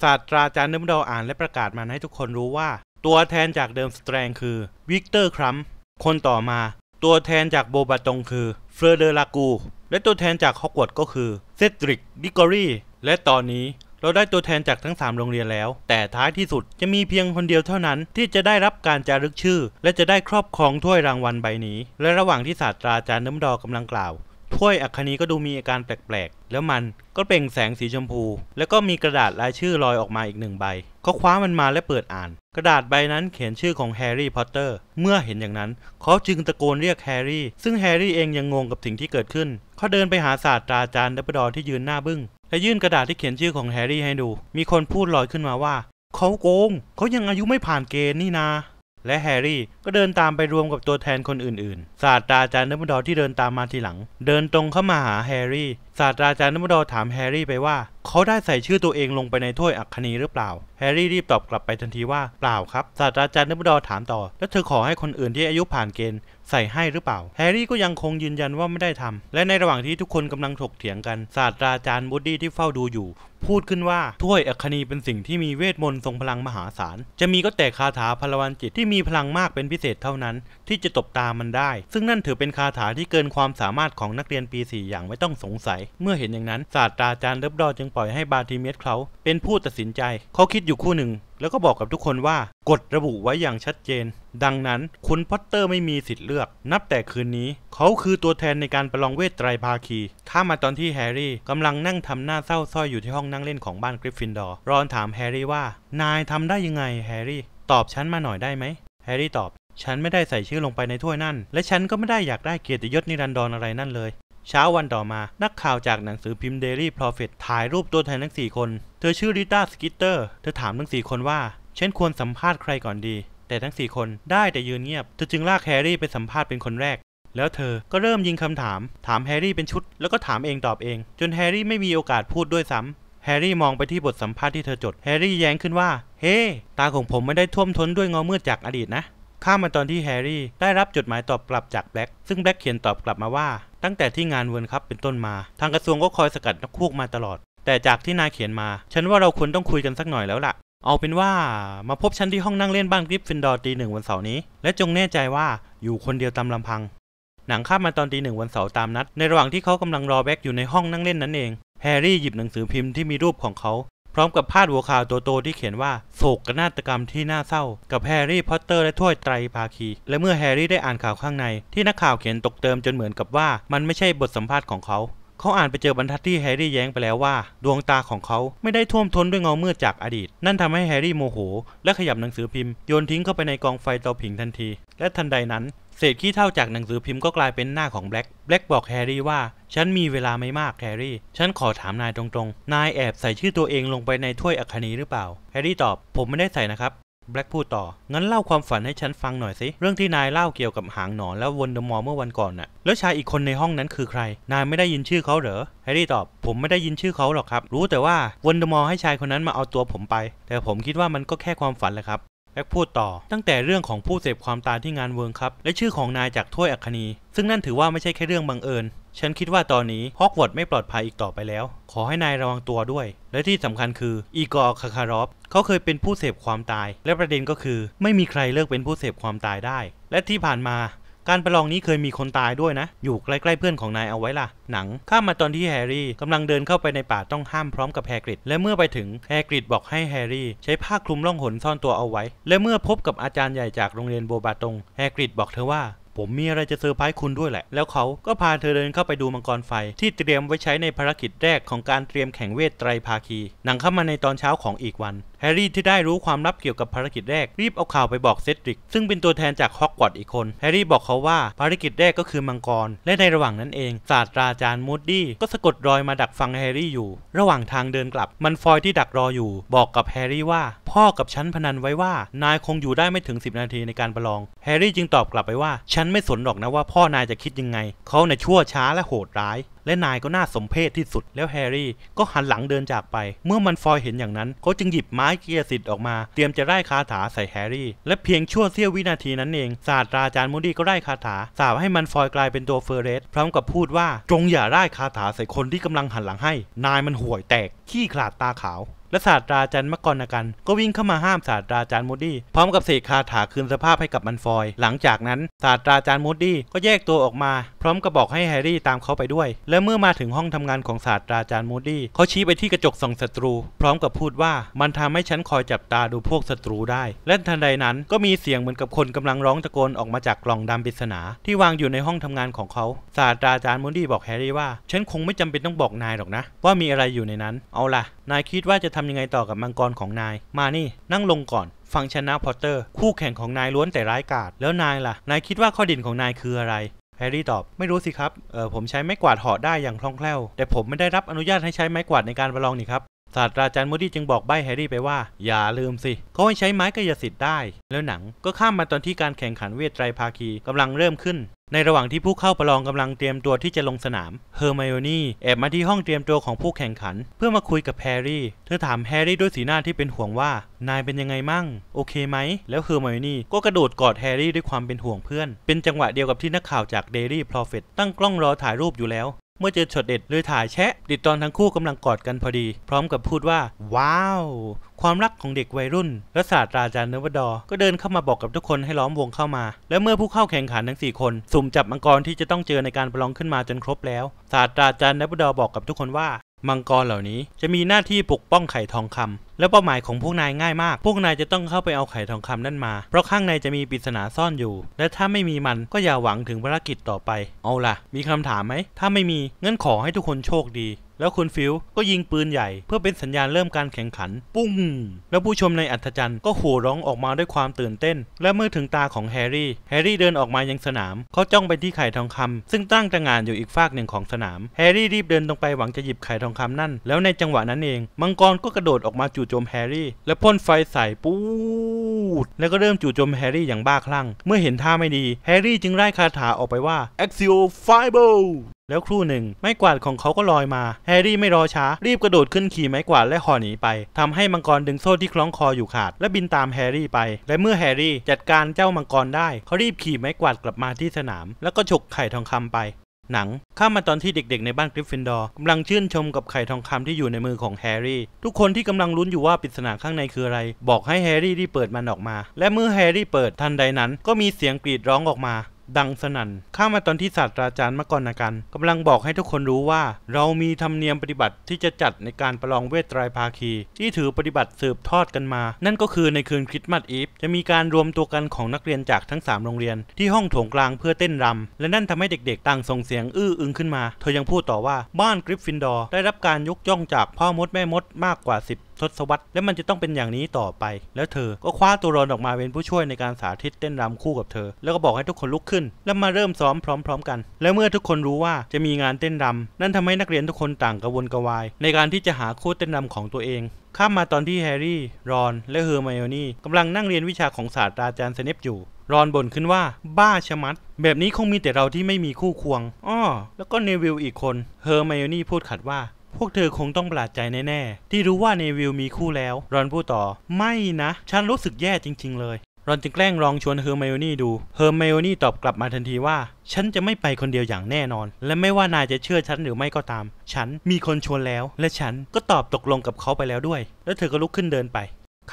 ศาสตราจารย์เนมดออ่านและประกาศมาให้ทุกคนรู้ว่า ตัวแทนจากเดิมสแตรงคือวิกเตอร์ครัม คนต่อมา ตัวแทนจากโบบาตงคือเฟรเดอร์ลากู และตัวแทนจากฮอกวอตส์ก็คือเซตริกดิกอรีและตอนนี้เราได้ตัวแทนจากทั้ง 3 โรงเรียนแล้ว แต่ท้ายที่สุดจะมีเพียงคนเดียวเท่านั้นที่จะได้รับการจารึกชื่อ และจะได้ครอบครองถ้วยรางวัลใบนี้ และระหว่างที่ศาสตราจารย์น้ำดอกำลังกล่าว ถ้วยอัคนีก็ดูมีอาการแปลกๆ แล้วมันก็เปล่งแสงสีชมพู แล้วก็มีกระดาษลายชื่อลอยออกมาอีกหนึ่งใบเขาคว้ามันมาและเปิดอ่าน กระดาษใบนั้นเขียนชื่อของแฮร์รี่พอตเตอร์ เมื่อเห็นอย่างนั้นเขาจึงตะโกนเรียกแฮร์รี่ ซึ่งแฮร์รี่เองยังงงกับสิ่งที่เกิดขึ้น เขาเดินไปหาศาสตราจารย์ดับดอที่ยืนหน้าบึ้งและยื่นกระดาษที่เขียนชื่อของแฮร์รี่ให้ดู มีคนพูดลอยขึ้นมาว่า เขาโกงเขายังอายุไม่ผ่านเกณฑ์นี่นา และแฮร์รี่ก็เดินตามไปรวมกับตัวแทนคนอื่น ๆ ศาสตราจารย์ดัมบดอร์ที่เดินตามมาทีหลัง เดินตรงเข้ามาหาแฮร์รี่ศาสตราจารย์นัมดอถามแฮร์รี่ไปว่า เขาได้ใส่ชื่อตัวเองลงไปในถ้วยอัคนีหรือเปล่าแฮร์รี่รีบตอบกลับไปทันทีว่าเปล่าครับศาสตราจารย์นัมดอถามต่อ แล้วเธอขอให้คนอื่นที่อายุผ่านเกณฑ์ใส่ให้หรือเปล่า แฮร์รี่ก็ยังคงยืนยันว่าไม่ได้ทำ และในระหว่างที่ทุกคนกำลังถกเถียงกัน ศาสตราจารย์บูดดี้ที่เฝ้าดูอยู่ พูดขึ้นว่าถ้วยอัคนีเป็นสิ่งที่มีเวทมนต์ทรงพลังมหาศาลจะมีก็แต่คาถาพลวันจิตที่มีพลังมากเป็นพิเศษเท่านั้น ที่จะตบตามันได้ซึ่งนั่นถือเป็นคาถาที่เกินความสามารถของนักเรียนปี4อย่างไม่ต้องสงสัยเมื่อเห็นอย่างนั้น ศาสตราจารย์เลิบดอจึงปล่อยให้บาติเมสเขาเป็นผู้ตัดสินใจ เขาคิดอยู่คู่หนึ่ง แล้วก็บอกกับทุกคนว่ากฎระบุไว้อย่างชัดเจน ดังนั้นคุณพอตเตอร์ไม่มีสิทธิ์เลือก นับแต่คืนนี้ เขาคือตัวแทนในการประลองเวทไตรภาคีข้ามาตอนที่แฮร์รี่ กำลังนั่งทำหน้าเศร้าซ้อยอยู่ที่ห้องนั่งเล่นของบ้านกริฟฟินดอร์รอนถามแฮร์รี่ว่า นายทำได้ยังไงแฮร์รี่ตอบฉันมาหน่อยได้ไหมแฮร์รี่ตอบ ฉันไม่ได้ใส่ชื่อลงไปในถ้วยนั่น และฉันก็ไม่ได้อยากได้เกียรติยศนิรันดรออะไรนั่นเลยเช้าวันต่อมานักข่าวจากหนังสือพิมพ์ Daily p r o ฟิต t ถ่ายรูปตัวแทนทั้ง4คน เธอชื่อริต้าสกิตเตอร์เธอถามทั้ง4คนว่าเช่นควรสัมภาษณ์ใครก่อนดี แต่ทั้ง4คนได้แต่ยืนเงียบเธอจึงลากแฮร์รี่ไปสัมภาษณ์เป็นคนแรก แล้วเธอก็เริ่มยิงคำถาม ถามแฮร์รี่เป็นชุด แล้วก็ถามเองตอบเอง จนแฮร์รี่ไม่มีโอกาสพูดด้วยซ้ำแฮร์รี่มองไปที่บทสัมภาษณ์ที่เธอจดแฮร์รี่แย้งขึ้นว่า เฮ้ hey, ตาของผมไม่ได้ท่วมท้นด้วยงอมืดจากอดีตนะข้ามมาตอนที่แฮร์รี่ได้รับจดหมายตอบกลับจากแบล็กซึ่งแบล็กเขียนตอบกลับมาว่าตั้งแต่ที่งานเวิร์นคัพเป็นต้นมา ทางกระทรวงก็คอยสกัดนักพวกมาตลอด แต่จากที่นายเขียนมา ฉันว่าเราควรต้องคุยกันสักหน่อยแล้วล่ะเอาเป็นว่ามาพบฉันที่ห้องนั่งเล่นบ้านกริฟฟินดอร์ตีหนึ่งวันเสาร์นี้ และจงแน่ใจว่าอยู่คนเดียวตามลำพัง หนังข้ามมาตอนตีหนึ่งวันเสาร์ตามนัดในระหว่างที่เขากำลังรอแบ็กอยู่ในห้องนั่งเล่นนั้นเอง แฮร์รี่หยิบหนังสือพิมพ์ที่มีรูปของเขาพร้อมกับพาดหัวข่าวตัวโตที่เขียนว่าโศกนาฏกรรมที่น่าเศร้า กับแฮร์รี่พอตเตอร์และถ้วยไตรภาคี และเมื่อแฮร์รี่ได้อ่านข่าวข้างใน ที่นักข่าวเขียนตกเติมจนเหมือนกับว่า มันไม่ใช่บทสัมภาษณ์ของเขา เขาอ่านไปเจอบรรทัดที่แฮร์รี่แย้งไปแล้วว่า ดวงตาของเขาไม่ได้ท่วมท้นด้วยเงามื่อจากอดีต นั่นทำให้แฮร์รี่โมโหและขยับหนังสือพิมพ์โยนทิ้งเข้าไปในกองไฟเตาผิงทันที และทันใดนั้นเศษขี้เท่าจากหนังสือพิมพ์ก็กลายเป็นหน้าของแบล็ก แบล็กบอกแฮร์รี่ว่าฉันมีเวลาไม่มากแฮร์รี่ ฉันขอถามนายตรงๆ นายแอบใส่ชื่อตัวเองลงไปในถ้วยอัคนีหรือเปล่า แฮร์รี่ตอบ ผมไม่ได้ใส่นะครับ แบล็กพูดต่อ งั้นเล่าความฝันให้ฉันฟังหน่อยสิเรื่องที่นายเล่าเกี่ยวกับหางหนอนและวนเดมอเมื่อวันก่อนน่ะ แล้วชายอีกคนในห้องนั้นคือใคร นายไม่ได้ยินชื่อเขาเหรอแฮร์รี่ตอบผมไม่ได้ยินชื่อเขาหรอกครับ รู้แต่ว่าวนเดมอให้ชายคนนั้นมาเอาตัวผมไป แต่ผมคิดว่ามันก็แค่ความฝันแหละครับแบ็กพูดต่อตั้งแต่เรื่องของผู้เสพความตายที่งานเวิร์ครับ และชื่อของนายจากถ้วยอัคนีซึ่งนั่นถือว่าไม่ใช่แค่เรื่องบังเอิญฉันคิดว่าตอนนี้ฮอกวอตส์ไม่ปลอดภัยอีกต่อไปแล้ว ขอให้นายระวังตัวด้วย และที่สำคัญคือ อีกอร์คาคารอฟ เขาเคยเป็นผู้เสพความตาย และประเด็นก็คือ ไม่มีใครเลิกเป็นผู้เสพความตายได้ และที่ผ่านมาการประลองนี้เคยมีคนตายด้วยนะ อยู่ใกล้ๆเพื่อนของนายเอาไว้ล่ะ หนังข้ามมาตอนที่แฮร์รี่กำลังเดินเข้าไปในป่าต้องห้ามพร้อมกับแฮกริด และเมื่อไปถึงแฮกริดบอกให้แฮร์รี่ใช้ผ้าคลุมล่องหนซ่อนตัวเอาไว้ และเมื่อพบกับอาจารย์ใหญ่จากโรงเรียนโบบาตงแฮกริดบอกเธอว่า ผมมีอะไรจะเซอร์ไพรส์คุณด้วยแหละ แล้วเขาก็พาเธอเดินเข้าไปดูมังกรไฟที่เตรียมไว้ใช้ในภารกิจแรกของการเตรียมแข่งเวทไตรภาคี หนังเข้ามาในตอนเช้าของอีกวันแฮร์รี่ที่ได้รู้ความลับเกี่ยวกับภารกิจแรกรีบเอาข่าวไปบอกเซดริกซึ่งเป็นตัวแทนจากฮอกวอตส์อีกคน แฮร์รี่บอกเขาว่า ภารกิจแรกก็คือมังกร และในระหว่างนั้นเองศาสตราจารย์มูดดี้ก็สะกดรอยมาดักฟังแฮร์รี่อยู่ ระหว่างทางเดินกลับ มันฟอยที่ดักรออยู่ บอกกับแฮร์รี่ว่า พ่อกับฉันพนันไว้ว่า นายคงอยู่ได้ไม่ถึง10นาทีในการประลอง แฮร์รี่จึงตอบกลับไปว่า ฉันไม่สนหรอกนะว่า พ่อนายจะคิดยังไงเขาน่ชั่วช้าและโหดร้ายและ นายก็น่าสมเพชที่สุดแล้วแฮร์รี่ก็หันหลังเดินจากไป เมื่อมันฟอยเห็นอย่างนั้น เขาจึงหยิบไม้เกียรสิทธิ์ออกมาเตรียมจะไล่คาถาใส่แฮร์รี่ และเพียงชั่วเสี้ยววินาทีนั้นเองศาสตราจารย์มูดี้ก็ไล่คาถาสาบให้มันฟอยกลายเป็นตัวเฟอร์เรส พร้อมกับพูดว่า จงอย่าไล่คาถาใส่คนที่กำลังหันหลังให้ นายมันห่วยแตกขี้ขลาดตาขาวและศาสตราจารย์มกรนกัน ก็วิ่งเข้ามาห้ามศาสตราจารย์มูดดี้พร้อมกับเสกคาถาคืนสภาพให้กับมันฟอยหลังจากนั้นศาสตราจารย์มูดดี้ก็แยกตัวออกมาพร้อมกับบอกให้แฮร์รี่ตามเขาไปด้วย และเมื่อมาถึงห้องทำงานของศาสตราจารย์มูดดี้เขาชี้ไปที่กระจกส่องศัตรูพร้อมกับพูดว่ามันทำให้ฉันคอยจับตาดูพวกศัตรูได้ และทันใดนั้นก็มีเสียงเหมือนกับคนกำลังร้องตะโกนออกมาจากกล่องดำปริศนา ที่วางอยู่ในห้องทำงานของเขาศาสตราจารย์มูดดี้บอกแฮร์รี่ว่า ฉันคงไม่จำเป็นต้องบอกนายหรอกนะ ว่ามีอะไรอยู่ในนั้นเอาล่ะนายคิดว่าจะททำยังไงต่อกับมังกรของนาย มานี่ นั่งลงก่อน ฟังชนะพอตเตอร์ คู่แข่งของนายล้วนแต่ร้ายกาจแล้วนายล่ะนายคิดว่าข้อดินของนายคืออะไรแฮร์รี่ตอบ ไม่รู้สิครับเออผมใช้ไม้กวาดเหาะได้อย่างคล่องแคล่ว แต่ผมไม่ได้รับอนุญาตให้ใช้ไม้กวาดในการประลองนี่ครับศาสตราจารย์มูดี้จึงบอกใบแฮร์รี่ไปว่าอย่าลืมสิเขาให้ใช้ไม้กายสิทธิ์ได้แล้วหนัง ก็ข้ามมาตอนที่การแข่งขันเวทไตรภาคีกำลังเริ่มขึ้นในระหว่างที่ผู้เข้าประลองกำลังเตรียมตัวที่จะลงสนาม เฮอร์มมโอนี่แอบมาที่ห้องเตรียมตัวของผู้แข่งขัน เพื่อมาคุยกับแฮร์รี่ เธอถามแฮร์รี่ด้วยสีหน้าที่เป็นห่วงว่า นายเป็นยังไงมั่ง โอเคไหม แล้วเฮอร์มมโอนี่ก็กระโดดกอดแฮร์รี่ด้วยความเป็นห่วงเพื่อน เป็นจังหวะเดียวกับที่นักข่าวจากเดลี่พรอเฟตตั้งกล้องรอถ่ายรูปอยู่แล้วเมื่อเจอช็อตเด็ดเลยถ่ายแชะติดตอนทั้งคู่กำลังกอดกันพอดีพร้อมกับพูดว่า ว้าว ความรักของเด็กวัยรุ่นและศาสตราจารย์เนวดอ ก็เดินเข้ามาบอกกับทุกคนให้ล้อมวงเข้ามา และเมื่อผู้เข้าแข่งขันทั้ง 4 คนสุ่มจับมังกรที่จะต้องเจอในการประลองขึ้นมาจนครบ แล้วศาสตราจารย์เนวดอบอกกับทุกคนว่า มังกรเหล่านี้จะมีหน้าที่ปกป้องไข่ทองคำแล้วเป้าหมายของพวกนายง่ายมาก พวกนายจะต้องเข้าไปเอาไข่ทองคำนั่นมา เพราะข้างในจะมีปริศนาซ่อนอยู่ และถ้าไม่มีมันก็อย่าหวังถึงภารกิจต่อไป เอาล่ะ มีคำถามไหม ถ้าไม่มีงั้นขอให้ทุกคนโชคดี แล้วคุณฟิวก็ยิงปืนใหญ่เพื่อเป็นสัญญาณเริ่มการแข่งขัน ปุ้ง แล้วผู้ชมในอัธจันทร์ก็โห่ร้องออกมาด้วยความตื่นเต้น และเมื่อถึงตาของแฮร์รี่ แฮร์รี่เดินออกมายังสนาม เขาจ้องไปที่ไข่ทองคำ ซึ่งตั้งตระงานอยู่อีกฝากหนึ่งของสนาม แฮร์รี่รีบเดินตรงไปหวังจะหยิบไข่ทองคำนั่น แล้วในจังหวะนั้นเอง มังกรก็กระโดดออกมาจูโจมแฮร์รี่และพ่นไฟใส่ปูดแล้วก็เริ่มจู่โจมแฮร์รี่อย่างบ้าคลั่ง เมื่อเห็นท่าไม่ดีแฮร์รี่จึงไล่คาถาออกไปว่า Axio f i b e b แล้วครู่หนึ่งไม้กวาดของเขาก็ลอยมาแฮร์รี่ไม่รอช้ารีบกระโดดขึ้นขี่ไม้กวาดและห่อหนีไป ทำให้มังกรดึงโซ่ที่คล้องคออยู่ขาดและบินตามแฮร์รี่ไป และเมื่อแฮร์รี่จัดการเจ้ามังกรได้ เขารีบขี่ไม้กวาดกลับมาที่สนาม แล้วก็ฉกไข่ทองคำไปหนังข้ามาตอนที่เด็กๆในบ้านกริฟฟินดอร์กำลังชื่นชมกับไข่ทองคำที่อยู่ในมือของแฮร์รี่ ทุกคนที่กำลังลุ้นอยู่ว่าปริศนาข้างในคืออะไร บอกให้แฮร์รี่ที่เปิดมันออกมา และเมื่อแฮร์รี่เปิดทันใดนั้นก็มีเสียงกรีดร้องออกมาดังสนัน่นข้ามาตอนที่ศาสตราจารย์มกรอนนากันกำลังบอกให้ทุกคนรู้ว่าเรามีธรรมเนียมปฏิบัติที่จะจัดในการประลองเวทไตรภาคี ที่ถือปฏิบัติสืบทอดกันมา นั่นก็คือในคืนคริสต์มาสอีฟจะมีการรวมตัวกันของนักเรียนจากทั้ง 3 โรงเรียนที่ห้องโถงกลางเพื่อเต้นรำ และนั่นทำให้เด็กๆต่างส่งเสียงอื้ออึงขึ้นมา เธอยังพูดต่อว่าบ้านกริฟฟินดอร์ได้รับการยกย่องจากพ่อมดแม่มดมากกว่า 10ทศวรรษและมันจะต้องเป็นอย่างนี้ต่อไป แล้วเธอก็คว้าตัวรอนออกมาเป็นผู้ช่วยในการสาธิตเต้นรำคู่กับเธอ แล้วก็บอกให้ทุกคนลุกขึ้น แล้วมาเริ่มซ้อมพร้อมๆกัน แล้วเมื่อทุกคนรู้ว่าจะมีงานเต้นรำ นั่นทำให้นักเรียนทุกคนต่างกระวนกระวาย ในการที่จะหาคู่เต้นรำของตัวเอง ข้ามมาตอนที่แฮร์รี่ รอนและเฮอร์ไมโอนี่กำลังนั่งเรียนวิชาของศาสตราจารย์ซเนปอยู่ รอนบ่นขึ้นว่าบ้าชะมัด แบบนี้คงมีแต่เราที่ไม่มีคู่ควง อ้อแล้วก็เนวิลอีกคน เฮอร์ไมโอนี่พูดขัดว่าพวกเธอคงต้องประหลาดใจแน่ๆที่รู้ว่าเนวิลมีคู่แล้ว รอนพูดต่อ ไม่นะ ฉันรู้สึกแย่จริงๆเลย รอนจึงแกล้งลองชวนเฮอร์ไมโอนี่ดู เฮอร์ไมโอนี่ตอบกลับมาทันทีว่า ฉันจะไม่ไปคนเดียวอย่างแน่นอน และไม่ว่านายจะเชื่อฉันหรือไม่ก็ตาม ฉันมีคนชวนแล้ว และฉันก็ตอบตกลงกับเขาไปแล้วด้วย แล้วเธอก็ลุกขึ้นเดินไป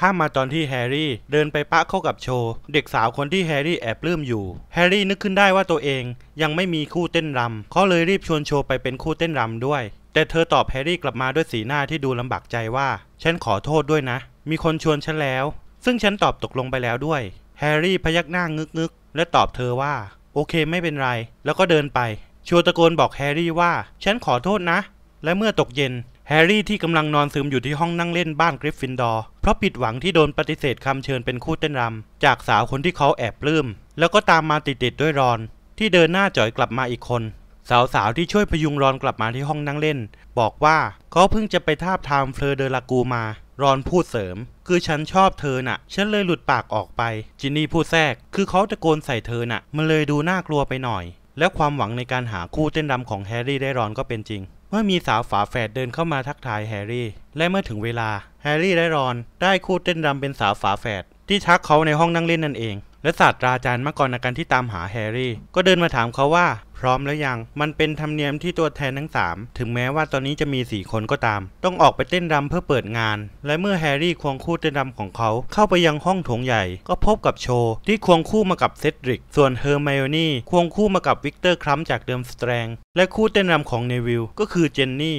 ข้ามมาตอนที่แฮร์รี่เดินไปปะเข้ากับโชว์ เด็กสาวคนที่แฮร์รี่แอบปลื้มอยู่ แฮร์รี่นึกขึ้นได้ว่าตัวเองยังไม่มีคู่เต้นรำเขาเลยรีบชวนโชว์ไปเป็นคู่เต้นรำด้วย แต่เธอตอบแฮร์รี่กลับมาด้วยสีหน้าที่ดูลำบากใจว่า ฉันขอโทษด้วยนะ มีคนชวนฉันแล้ว ซึ่งฉันตอบตกลงไปแล้วด้วย แฮร์รี่พยักหน้างึกงึกและตอบเธอว่า โอเคไม่เป็นไร แล้วก็เดินไปโชวตะโกนบอกแฮร์รี่ว่า ฉันขอโทษนะ และเมื่อตกเย็นแฮร์รี่ที่กำลังนอนซึมอยู่ที่ห้องนั่งเล่นบ้านกริฟฟินดอร์เพราะผิดหวังที่โดนปฏิเสธคำเชิญเป็นคู่เต้นรำจากสาวคนที่เขาแอบปลื้มแล้วก็ตามมาติดๆด้วยรอนที่เดินหน้าจ่อยกลับมาอีกคน สาวๆที่ช่วยพยุงรอนกลับมาที่ห้องนั่งเล่น บอกว่าเขาเพิ่งจะไปทาบทามเฟลเดอร์ลากูมา รอนพูดเสริม คือฉันชอบเธอน่ะฉันเลยหลุดปากออกไป จินนี่พูดแทรก คือเขาตะโกนใส่เธอน่ะมันเลยดูน่ากลัวไปหน่อย และความหวังในการหาคู่เต้นรำของแฮร์รี่ได้รอนก็เป็นจริงเมื่อมีสาวฝาแฝดเดินเข้ามาทักทายแฮร์รี่ และเมื่อถึงเวลา แฮร์รี่และรอนได้คู่เต้นรำเป็นสาวฝาแฝดที่ทักเขาในห้องนั่งเล่นนั่นเองและศาสตราจารย์มกรอาการที่ตามหาแฮร์รี่ ก็เดินมาถามเขาว่าพร้อมแล้วยัง มันเป็นธรรมเนียมที่ตัวแทนทั้ง 3 ถึงแม้ว่าตอนนี้จะมี 4 คนก็ตาม ต้องออกไปเต้นรำเพื่อเปิดงาน และเมื่อแฮร์รี่ควงคู่เต้นรำของเขาเข้าไปยังห้องโถงใหญ่ ก็พบกับโชว์ ที่ควงคู่มากับเซดริก ส่วนเฮอร์ไมโอนี่ควงคู่มากับวิกเตอร์ครัมจากเดิมสแตรงและคู่เต้นรำของเนวิลก็คือเจนนี่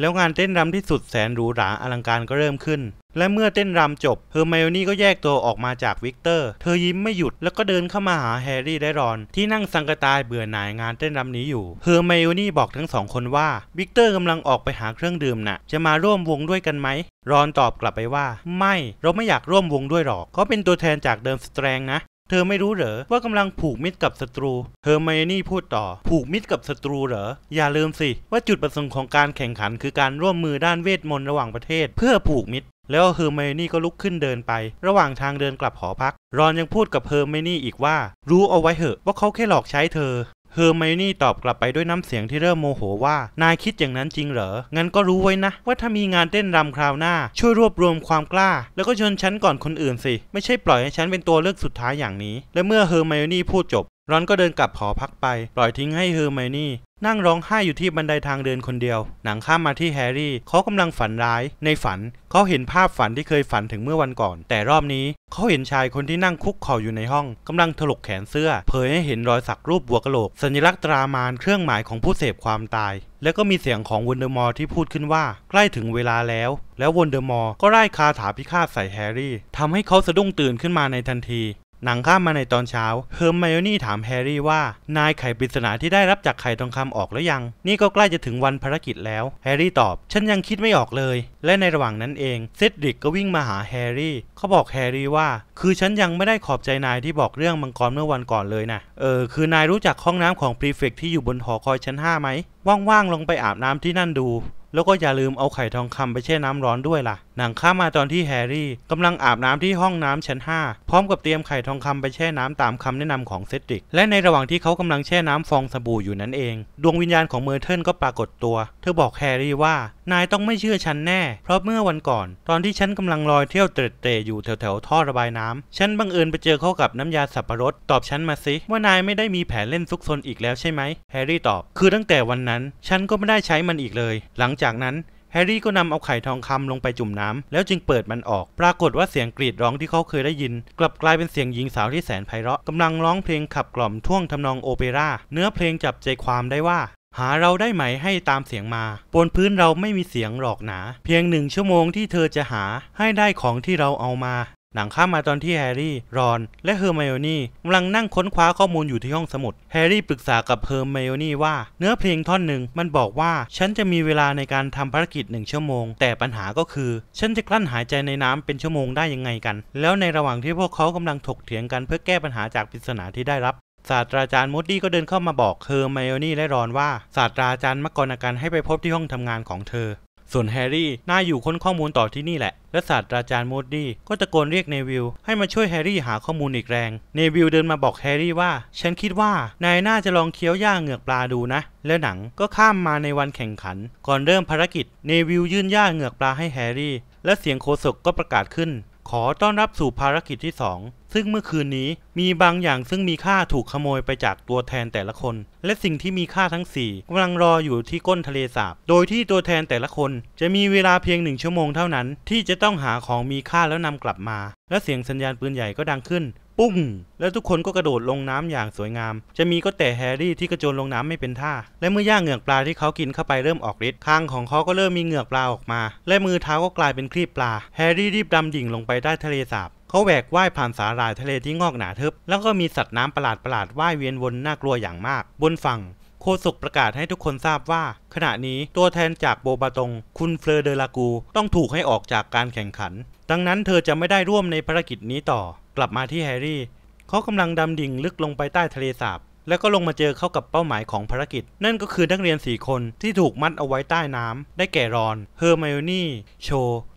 แล้วงานเต้นรำที่สุดแสนหรูหราอลังการก็เริ่มขึ้น และเมื่อเต้นรำจบเฮอร์ไมโอนี่ก็แยกตัวออกมาจากวิกเตอร์ เธอยิ้มไม่หยุดแล้วก็เดินเข้ามาหาแฮร์รี่และรอน ที่นั่งสังกตายเบื่อหน่ายงานเต้นรำนี้อยู่เฮอร์ไมโอนี่บอกทั้งสองคนว่าวิกเตอร์กำลังออกไปหาเครื่องดื่มนะ่ะ จะมาร่วมวงด้วยกันไหมรอนตอบกลับไปว่า ไม่ เราไม่อยากร่วมวงด้วยหรอก เขาเป็นตัวแทนจากเดิมสแตรงนะเธอไม่รู้เหรอว่ากำลังผูกมิตรกับศัตรูเธอไมนี่พูดต่อ ผูกมิตรกับศัตรูเหรออย่าลืมสิ ว่าจุดประสงค์ของการแข่งขันคือการร่วมมือด้านเวทมนต์ระหว่างประเทศเพื่อผูกมิตร แล้วเฮอร์ไมนี่ก็ลุกขึ้นเดินไป ระหว่างทางเดินกลับหอพัก รอนยังพูดกับเฮอร์ไมนี่อีกว่า รู้เอาไว้เหอะ ว่าเขาแค่หลอกใช้เธอเฮอร์ไมนี่ตอบกลับไปด้วยน้ำเสียงที่เริ่มโมโหว่า นายคิดอย่างนั้นจริงเหรอ งั้นก็รู้ไว้นะว่าถ้ามีงานเต้นรำคราวหน้า ช่วยรวบรวมความกล้า แล้วก็ชนฉันก่อนคนอื่นสิ ไม่ใช่ปล่อยให้ฉันเป็นตัวเลือกสุดท้ายอย่างนี้ และเมื่อเฮอร์ไมนี่พูดจบรอนก็เดินกลับหอพักไป ปล่อยทิ้งให้เฮอร์ไมนี่นั่งร้องไห้อยู่ที่บันไดทางเดินคนเดียว หนังข้ามมาที่แฮร์รี่ เขากำลังฝันร้าย ในฝัน เขาเห็นภาพฝันที่เคยฝันถึงเมื่อวันก่อน แต่รอบนี้เขาเห็นชายคนที่นั่งคุกเข่าอยู่ในห้อง กำลังถลกแขนเสื้อ เผยให้เห็นรอยสักรูปบัวกะโหลก สัญลักษณ์ตรามานเครื่องหมายของผู้เสพความตาย แล้วก็มีเสียงของวันเดอร์มอร์ที่พูดขึ้นว่า ใกล้ถึงเวลาแล้ว แล้ววันเดอร์มอร์ก็ไล่คาถาพิฆาตใส่แฮร์รี่ทำให้เขาสะดุ้งตื่นขึ้นมาในทันทีหนังข้ามมาในตอนเช้า เฮอร์ไมโอนี่ถามแฮร์รี่ว่า นายไขปริศนาที่ได้รับจากไขทองคำออกแล้วยัง นี่ก็ใกล้จะถึงวันภารกิจแล้ว แฮร์รี่ตอบ ฉันยังคิดไม่ออกเลย และในระหว่างนั้นเองเซดริกก็วิ่งมาหาแฮร์รี่ เขาบอกแฮร์รี่ว่า คือฉันยังไม่ได้ขอบใจนายที่บอกเรื่องมังกรเมื่อวันก่อนเลยนะ เออ คือนายรู้จักห้องน้ำของพรีเฟกที่อยู่บนหอคอยชั้นห้าไหม ว่างๆลงไปอาบน้ำที่นั่นดู แล้วก็อย่าลืมเอาไข่ทองคำไปแช่น้ำร้อนด้วยล่ะหนังข้ามาตอนที่แฮร์รี่กำลังอาบน้ำที่ห้องน้ำชั้น 5 พร้อมกับเตรียมไข่ทองคำไปแช่น้ำตามคำแนะนำของเซดริก และในระหว่างที่เขากำลังแช่น้ำฟองสบู่อยู่นั้นเอง ดวงวิญญาณของเมอร์เทิลก็ปรากฏตัว เธอบอกแฮร์รี่ว่า นายต้องไม่เชื่อฉันแน่ เพราะเมื่อวันก่อน ตอนที่ฉันกำลังลอยเที่ยวเตร็ดเตอยู่แถวๆท่อระบายน้ำฉันบังเอิญไปเจอเข้ากับน้ำยาสับปะรด ตอบฉันมาสิว่านายไม่ได้มีแผนเล่นซุกซนอีกแล้วใช่ไหมแฮร์รี่ตอบ คือตั้งแต่วันนั้นฉันก็ไม่ได้ใช้มันอีกเลย หลังจากนั้นแฮร์รี่ก็นำเอาไข่ทองคำลงไปจุ่มน้ำแล้วจึงเปิดมันออก ปรากฏว่าเสียงกรีดร้องที่เขาเคยได้ยิน กลับกลายเป็นเสียงหญิงสาวที่แสนไพเราะกำลังร้องเพลงขับกล่อมท่วงทำนองโอเปร่าเนื้อเพลงจับใจความได้ว่า หาเราได้ไหมให้ตามเสียงมา บนพื้นเราไม่มีเสียงหรอกหนา เพียงหนึ่งชั่วโมงที่เธอจะหาให้ได้ของที่เราเอามาหนังข้ามาตอนที่แฮร์รี่ รอน และเฮอร์ไมโอนี่กำลังนั่งค้นคว้าข้อมูลอยู่ที่ห้องสมุด แฮร์รี่ปรึกษากับเฮอร์ไมโอนี่ว่า เนื้อเพลงท่อนหนึ่งมันบอกว่า ฉันจะมีเวลาในการทำภารกิจหนึ่งชั่วโมง แต่ปัญหาก็คือฉันจะกลั้นหายใจในน้ำเป็นชั่วโมงได้ยังไงกัน แล้วในระหว่างที่พวกเขากำลังถกเถียงกันเพื่อแก้ปัญหาจากปริศนาที่ได้รับศาสตราจารย์มูดดี้ก็เดินเข้ามาบอกเฮอร์ไมโอนี่และรอนว่าศาสตราจารย์มักกรอาการให้ไปพบที่ห้องทำงานของเธอส่วนแฮร์รี่น่าอยู่ค้นข้อมูลต่อที่นี่แหละและศาสตราจารย์มูดดี้ก็ตะโกนเรียกเนวิลให้มาช่วยแฮร์รี่หาข้อมูลอีกแรงเนวิลเดินมาบอกแฮร์รี่ว่า ฉันคิดว่านายน่าจะลองเคี้ยวหญ้าเหงือกปลาดูนะและหนังก็ข้ามมาในวันแข่งขัน ก่อนเริ่มภารกิจเนวิลยื่นหญ้าเหงือกปลาให้แฮร์รี่ และเสียงโคศกก็ประกาศขึ้นขอต้อนรับสู่ภารกิจที่ 2 ซึ่งเมื่อคืนนี้มีบางอย่างซึ่งมีค่าถูกขโมยไปจากตัวแทนแต่ละคน และสิ่งที่มีค่าทั้ง 4กำลังรออยู่ที่ก้นทะเลสาบ โดยที่ตัวแทนแต่ละคนจะมีเวลาเพียงหนึ่งชั่วโมงเท่านั้นที่จะต้องหาของมีค่าแล้วนำกลับมา และเสียงสัญญาณปืนใหญ่ก็ดังขึ้นปุ้งแล้วทุกคนก็กระโดดลงน้ำอย่างสวยงาม จะมีก็แต่แฮร์รี่ที่กระโจนลงน้ำไม่เป็นท่า และเมื่อย่างเหงือกปลาที่เขากินเข้าไปเริ่มออกฤทธิ์ คางของเขาก็เริ่มมีเหงือกปลาออกมา และมือเท้าก็กลายเป็นครีบปลา แฮร์รี่รีบดำดิ่งลงไปได้ทะเลสาบ เขาแหวกว่ายผ่านสาหร่ายทะเลที่งอกหนาทึบ แล้วก็มีสัตว์น้ำประหลาดประหลาดว่ายเวียนวนน่ากลัวอย่างมาก บนฝั่งโคศกประกาศให้ทุกคนทราบว่า ขณะนี้ตัวแทนจากโบบาตง คุณเฟลเดลากูต้องถูกให้ออกจากการแข่งขัน ดังนั้นเธอจะไม่ได้ร่วมในภารกิจนี้ต่อกลับมาที่แฮร์รี่ เขากำลังดำดิ่งลึกลงไปใต้ทะเลสาบแล้วก็ลงมาเจอเข้ากับเป้าหมายของภารกิจ นั่นก็คือนักเรียนสี่คนที่ถูกมัดเอาไว้ใต้น้ำได้แก่รอน เฮอร์ไมโอนี่ โช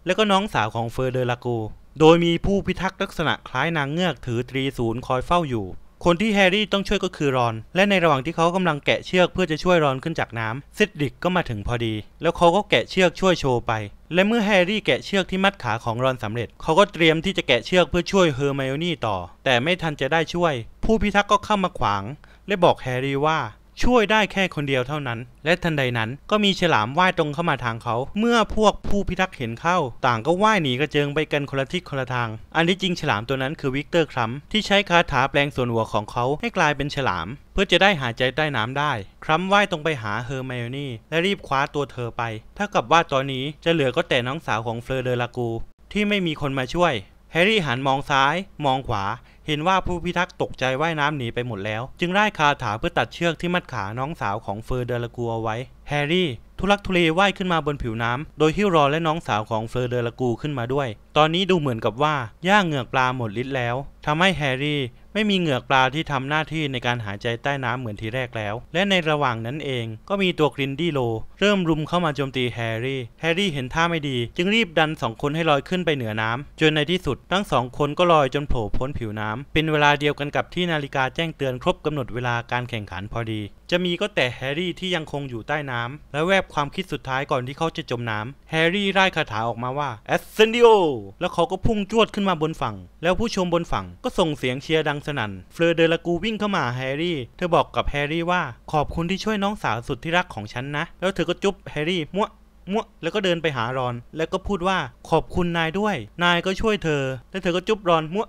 และก็น้องสาวของเฟอร์เดอร์ลากู โดยมีผู้พิทักษ์ลักษณะคล้ายนางเงือกถือตรีศูนย์คอยเฝ้าอยู่ คนที่แฮร์รี่ต้องช่วยก็คือรอน และในระหว่างที่เขากำลังแกะเชือกเพื่อจะช่วยรอนขึ้นจากน้ำซิดดิกก็มาถึงพอดี แล้วเขาก็แกะเชือกช่วยโชไปและเมื่อแฮร์รี่แกะเชือกที่มัดขาของรอนสำเร็จ เขาก็เตรียมที่จะแกะเชือกเพื่อช่วยเฮอร์ไมโอนี่ต่อ แต่ไม่ทันจะได้ช่วย ผู้พิทักษ์ก็เข้ามาขวาง และบอกแฮร์รี่ว่าช่วยได้แค่คนเดียวเท่านั้น และทันใดนั้นก็มีฉลามว่ายตรงเข้ามาทางเขา เมื่อพวกผู้พิทักษ์เห็นเข้า ต่างก็ว่ายหนีกระเจิงไปกันคนละทิศคนละทาง อันที่จริงฉลามตัวนั้นคือวิกเตอร์ครัมที่ใช้คาถาแปลงส่วนหัวของเขาให้กลายเป็นฉลาม เพื่อจะได้หายใจใต้น้ำได้ ครัมว่ายตรงไปหาเฮอร์ไมโอนี่และรีบคว้าตัวเธอไปเท่ากับว่าตอนนี้จะเหลือก็แต่น้องสาวของเฟลเดอร์ลากูที่ไม่มีคนมาช่วย แฮร์รี่หันมองซ้าย มองขวาเห็นว่าผู้พิทักษ์ตกใจว่ายน้ำหนีไปหมดแล้ว จึงได้คาถาเพื่อตัดเชือกที่มัดขาน้องสาวของเฟอร์เดลกัวไว้แฮร์รี่ ทุลักทุเลว่ายขึ้นมาบนผิวน้ำโดยที่รอและน้องสาวของเฟอร์เดลกูขึ้นมาด้วย ตอนนี้ดูเหมือนกับว่า ย่าาเหงือกปลาหมดฤทธิ์แล้วทำให้แฮร์รี่ไม่มีเหงือกปลาที่ทำหน้าที่ในการหายใจใต้น้ำเหมือนทีแรกแล้ว และในระหว่างนั้นเองก็มีตัวกรินดี้โลเริ่มรุมเข้ามาโจมตีแฮร์รี่ แฮร์รี่เห็นท่าไม่ดี จึงรีบดันสองคนให้ลอยขึ้นไปเหนือน้ำจนในที่สุดทั้งสองคนก็ลอยจนโผล่พ้นผิวน้ำ เป็นเวลาเดียวกันกับที่นาฬิกาแจ้งเตือนครบกำหนดเวลาการแข่งขันพอดีจะมีก็แต่แฮร์รี่ที่ยังคงอยู่ใต้น้ำ และแวบความคิดสุดท้ายก่อนที่เขาจะจมน้ำแฮร์รี่ไล่คาถาออกมาว่า a s c e n d i o แล้วเขาก็พุ่งจวดขึ้นมาบนฝั่ง แล้วผู้ชมบนฝั่งก็ส่งเสียงเชียร์ดังสนั่นเฟลเดลกูวิ่งเข้ามาแฮร์รี่เธอบอกกับแฮร์รี่ว่าขอบคุณที่ช่วยน้องสาวสุดที่รักของฉันนะ แล้วเธอก็จุ๊บแฮร์รี่มั่วมั่วแล้วก็เดินไปหารอน แล้วก็พูดว่า ขอบคุณนายด้วย นายก็ช่วยเธอแล้วเธอก็จุ๊บรอนมั่ว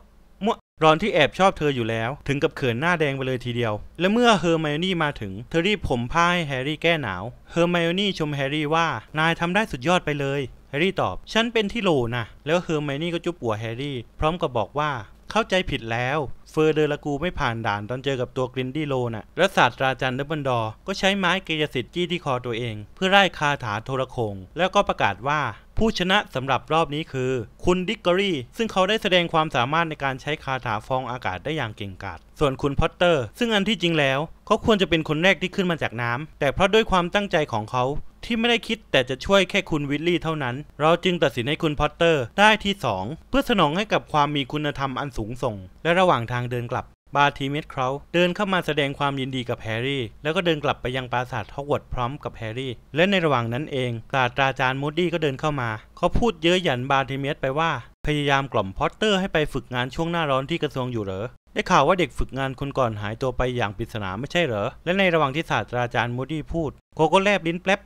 รอนที่แอบชอบเธออยู่แล้วถึงกับเขินหน้าแดงไปเลยทีเดียว และเมื่อเฮอร์ไมโอนี่มาถึง เธอรีบผมผ้าให้แฮร์รี่แก้หนาว เฮอร์ไมโอนี่ชมแฮร์รี่ว่า นายทำได้สุดยอดไปเลย แฮร์รี่ตอบ ฉันเป็นที่โลนะ แล้วเฮอร์ไมนี่ก็จุ๊บหัวแฮร์รี่ พร้อมกับบอกว่าเข้าใจผิดแล้วเฟอร์เดอร์ลากูไม่ผ่านด่านตอนเจอกับตัวกรินดี้โลนะ่ะและศาสตราจารย์ดับเบิลดอ ก็ใช้ไม้เกยสิทธิ์จี้ที่คอตัวเองเพื่อไล่คาถาโทรโงแล้วก็ประกาศว่าผู้ชนะสำหรับรอบนี้คือคุณดิกกอรี่ซึ่งเขาได้แสดงความสามารถในการใช้คาถาฟองอากาศได้อย่างเก่งกาจส่วนคุณพอตเตอร์ซึ่งอันที่จริงแล้วเขาควรจะเป็นคนแรกที่ขึ้นมาจากน้ำแต่เพราะด้วยความตั้งใจของเขาที่ไม่ได้คิดแต่จะช่วยแค่คุณวิลลี่เท่านั้น เราจึงตัดสินให้คุณพอตเตอร์ได้ที่ 2 เพื่อสนองให้กับความมีคุณธรรมอันสูงส่ง และระหว่างทางเดินกลับ บาทีเมตเขาเดินเข้ามาแสดงความยินดีกับแฮร์รี่ แล้วก็เดินกลับไปยังปราสาทฮอกวอตส์พร้อมกับแฮร์รี่ และในระหว่างนั้นเอง ศาสตราจารย์มูดดี้ก็เดินเข้ามา เขาพูดเย้ยหยันบาทีเมตไปว่า พยายามกล่อมพอตเตอร์ให้ไปฝึกงานช่วงหน้าร้อนที่กระทรวงอยู่เหรอได้ข่าวว่าเด็กฝึกงานคนก่อนหายตัวไปอย่างปริศนาไม่ใช่เหรอ และในระหว่างที่ศาสตราจารย์มูดดี้พูดโคก็แลบลิ้นแป๊บ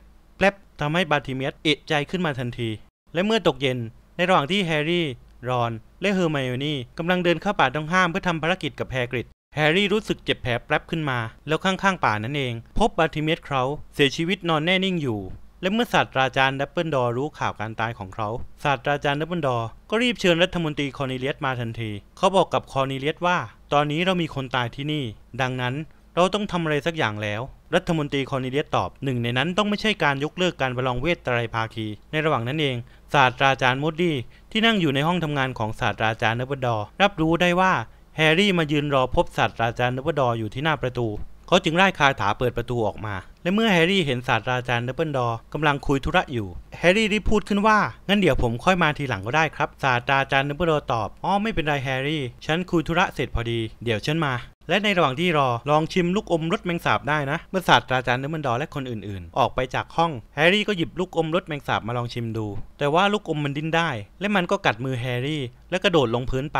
ทำให้บาติเมียสเอะใจขึ้นมาทันที และเมื่อตกเย็นในระหว่างที่แฮร์รี่ รอน และเฮอร์ไมโอนี่กำลังเดินเข้าป่าต้องห้ามเพื่อทำภารกิจกับแฮกริด แฮร์รี่รู้สึกเจ็บแผลแป๊บขึ้นมา แล้วข้างๆป่านั่นเอง พบบาติเมียสเขาเสียชีวิตนอนแน่นิ่งอยู่ และเมื่อศาสตราจารย์ดับเบิลดอรู้ข่าวการตายของเขาศาสตราจารย์ดับเบิลดอร์ก็รีบเชิญรัฐมนตรีคอนเนเลียสมาทันที เขาบอกกับคอนเนเลียสว่า ตอนนี้เรามีคนตายที่นี่ ดังนั้นเราต้องทำอะไรสักอย่างแล้ว รัฐมนตรีคอนเดียสตอบหนึ่งในนั้นต้องไม่ใช่การยกเลิกการประลองเวทไตรภาคี ในระหว่างนั้นเองศาสตราจารย์มดดี้ที่นั่งอยู่ในห้องทำงานของศาสตราจารย์นบดอรับรู้ได้ว่าแฮร์รี่มายืนรอพบศาสตราจารย์นบดออยู่ที่หน้าประตู เขาจึงไล่คาถาเปิดประตูออกมา และเมื่อแฮร์รี่เห็นศาสตราจารย์เนบบลดอกำลังคุยธุระอยู่แฮร์รี่รีบพูดขึ้นว่างั้นเดี๋ยวผมค่อยมาทีหลังก็ได้ครับศาสตราจารย์เนบบลดอตอบอ๋อไม่เป็นไรแฮร์รี่ฉันคุยธุระเสร็จพอดีเดี๋ยวฉันมาและในระหว่างที่รอลองชิมลูกอมรสแมงสาบได้นะเมื่อศาสตราจารย์เนมันดอและคนอื่นๆ ออกไปจากห้องแฮร์รี่ก็หยิบลูกอมรสแมงสาบมาลองชิมดู แต่ว่าลูกอมมันดิ้นได้ และมันก็กัดมือแฮร์รี่และกระโดดลงพื้นไป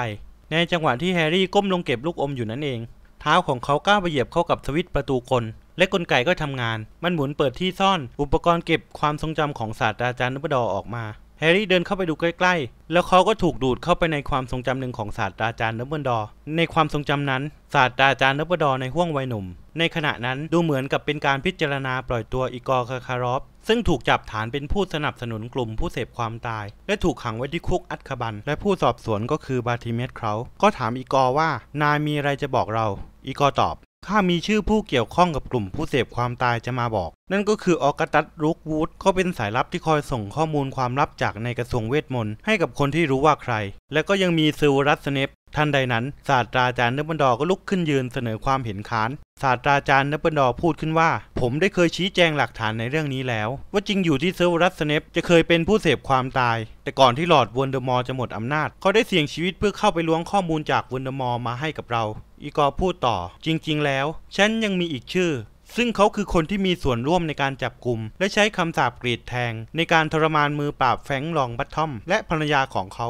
ในจังหวะที่แฮร์รี่ก้มลงเก็บลูกอมอยู่นั่นเอง เท้าของเขาก้าวไปเหยียบเข้ากับสวิตช์ประตูกลและกลไกก็ทำงาน มันหมุนเปิดที่ซ่อนอุปกรณ์เก็บความทรงจำของศาสตราจารย์นบดอออกมาแฮร์รี่เดินเข้าไปดูใกล้ ๆ แล้วเขาก็ถูกดูดเข้าไปในความทรงจำหนึ่งของศาสตราจารย์นับเบิลดอในความทรงจำนั้น ศาสตราจารย์นับเบิลดอในห้วงวัยหนุ่มในขณะนั้นดูเหมือนกับเป็นการพิจารณาปล่อยตัวอีกอร์คาคารอฟซึ่งถูกจับฐานเป็นผู้สนับสนุนกลุ่มผู้เสพความตาย และถูกขังไว้ที่คุกอัตคบันและผู้สอบสวนก็คือบาติเมตเราก็ถามอีกอร์ว่านายมีอะไรจะบอกเรา อีกอร์ตอบถ้ามีชื่อผู้เกี่ยวข้องกับกลุ่มผู้เสพความตายจะมาบอก นั่นก็คือออกัตัสลุกวูดเขาเป็นสายลับที่คอยส่งข้อมูลความลับจากในกระทรวงเวทมนต์ ให้กับคนที่รู้ว่าใคร และก็ยังมีซิลรัสเนป ท่านใดนั้นศาสตราจารย์นบันดอก็ลุกขึ้นยืนเสนอความเห็นค้านศาสตราจารย์นบันดอพูดขึ้นว่า ผมได้เคยชี้แจงหลักฐานในเรื่องนี้แล้ว ว่าจริงอยู่ที่เซอร์รัสเนปจะเคยเป็นผู้เสพความตาย แต่ก่อนที่หลอดวอนเดอมอร์จะหมดอำนาจเขาได้เสี่ยงชีวิตเพื่อเข้าไปล้วงข้อมูลจากวอนเดอมอร์มาให้กับเราอีกอพูดต่อ จริงๆ แล้ว ฉันยังมีอีกชื่อ ซึ่งเขาคือคนที่มีส่วนร่วมในการจับกลุ่มและใช้คำสาปกรีดแทง ในการทรมานมือปราบแฟงลองบัตทอมและภรรยาของเขา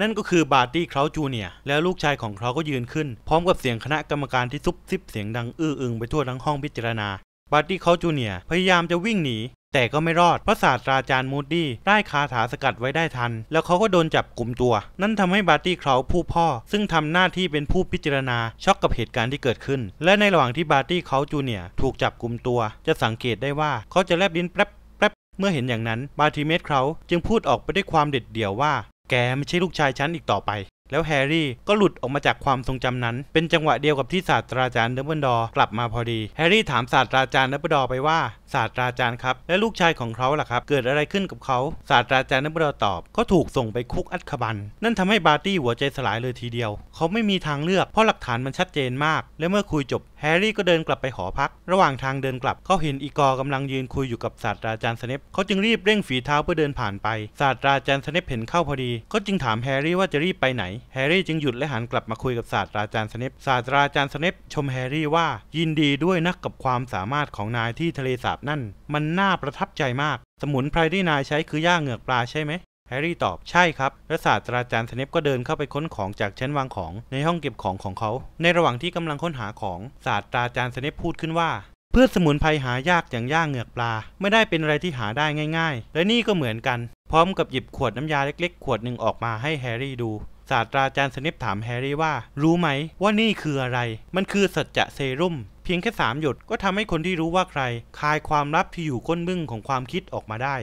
นั่นก็คือบาร์ตี้เคลาจูเนียแล้วลูกชายของเขาก็ยืนขึ้นพร้อมกับเสียงคณะกรรมการที่ซุบซิบเสียงดังอื้ออึงไปทั่วทั้งห้องพิจารณา บาร์ตี้เคลาจูเนียพยายามจะวิ่งหนีแต่ก็ไม่รอด เพราะศาสตราจารย์มูดดี้ได้คาถาสกัดไว้ได้ทัน แล้วเขาก็โดนจับกลุ่มตัว นั่นทำให้บาร์ตี้เคาผู้พ่อ ซึ่งทำหน้าที่เป็นผู้พิจารณาช็อกกับเหตุการณ์ที่เกิดขึ้น และในระหว่างที่บาร์ตี้เคาจูเนียถูกจับกลุ่มตัว จะสังเกตได้ว่าเขาจะแลบลิ้นแป๊บแป๊บเมื่อเห็นอย่างนั้น บาร์ติเมสเคาจึงพูดออกไปด้วยความเด็ดเดี่ยวว่า แกไม่ใช่ลูกชายฉันอีกต่อไป แล้วแฮร์รี่ก็หลุดออกมาจากความทรงจำนั้น เป็นจังหวะเดียวกับที่ศาสตราจารย์ดับเบิลดอกลับมาพอดี แฮร์รี่ถามศาสตราจารย์ดัเบิลดอไปว่าศาสตราจารย์ครับ และลูกชายของเขาล่ะครับ เกิดอะไรขึ้นกับเขาศาสตราจารย์นั่นบดรตอบเขาถูกส่งไปคุกอัดขบัน นั่นทำให้บาร์ตี้หัวใจสลายเลยทีเดียวเขาไม่มีทางเลือกเพราะหลักฐานมันชัดเจนมาก และเมื่อคุยจบแฮร์รี่ก็เดินกลับไปหอพัก ระหว่างทางเดินกลับเขาเห็นอีกอร์กำลังยืนคุยอยู่กับศาสตราจารย์สเนปเขาจึงรีบเร่งฝีเท้าเพื่อเดินผ่านไปศาสตราจารย์สเนปเห็นเข้าพอดีก็จึงถามแฮร์รี่ว่าจะรีบไปไหนแฮร์รี่จึงหยุดและหันกลับมาคุยกับศาสตราจารย์สเนปศาสตราจารย์สเนป ชมแฮร์รี่ว่ายินดีด้วยนักกับความสามารถของนายที่ทะเลสาบบนั่นมันน่าประทับใจมาก สมุนไพรที่นายใช้คือย่าเหงือกปลาใช่ไหมแฮร์รี่ตอบใช่ครับและศาสตราจารย์สเนปก็เดินเข้าไปค้นของจากชั้นวางของในห้องเก็บของของเขา ในระหว่างที่กำลังค้นหาของศาสตราจารย์สเนปพูดขึ้นว่าเพื่อสมุนไพรหายากอย่างย่าเหงือกปลาไม่ได้เป็นอะไรที่หาได้ง่าย ๆ และนี่ก็เหมือนกัน พร้อมกับหยิบขวดน้ำยาเล็กๆขวดหนึ่งออกมาให้แฮร์รี่ดูศาสตราจารย์สเนปถามแฮร์รี่ว่ารู้ไหม ว่านี่คืออะไร มันคือสัจจะเซรุ่มพียงแค่สามหยดก็ทำให้คนที่รู้ว่าใครคายความลับที่อยู่ก้นบึ้งของความคิดออกมาได้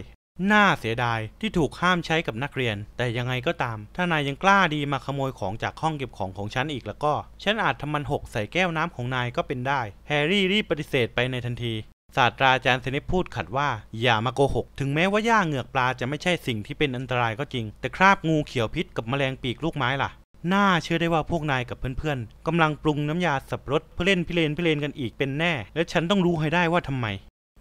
น่าเสียดายที่ถูกห้ามใช้กับนักเรียน แต่ยังไงก็ตาม ถ้านายยังกล้าดีมาขโมยของจากห้องเก็บของของฉันอีกแล้วก็ ฉันอาจทำมันหกใส่แก้วน้ำของนายก็เป็นได้ แฮร์รี่รีบปฏิเสธไปในทันที ศาสตราจารย์เซนิพูดขัดว่า อย่ามาโกหก ถึงแม้ว่าหญ้าเหงือกปลาจะไม่ใช่สิ่งที่เป็นอันตรายก็จริง แต่คราบงูเขียวพิษกับแมลงปีกลูกไม้ล่ะน่าเชื่อได้ว่าพวกนายกับเพื่อนๆกำลังปรุงน้ำยาสับรถเพื่อเล่นพิเรนพิเรนกันอีกเป็นแน่ และฉันต้องรู้ให้ได้ว่าทำไม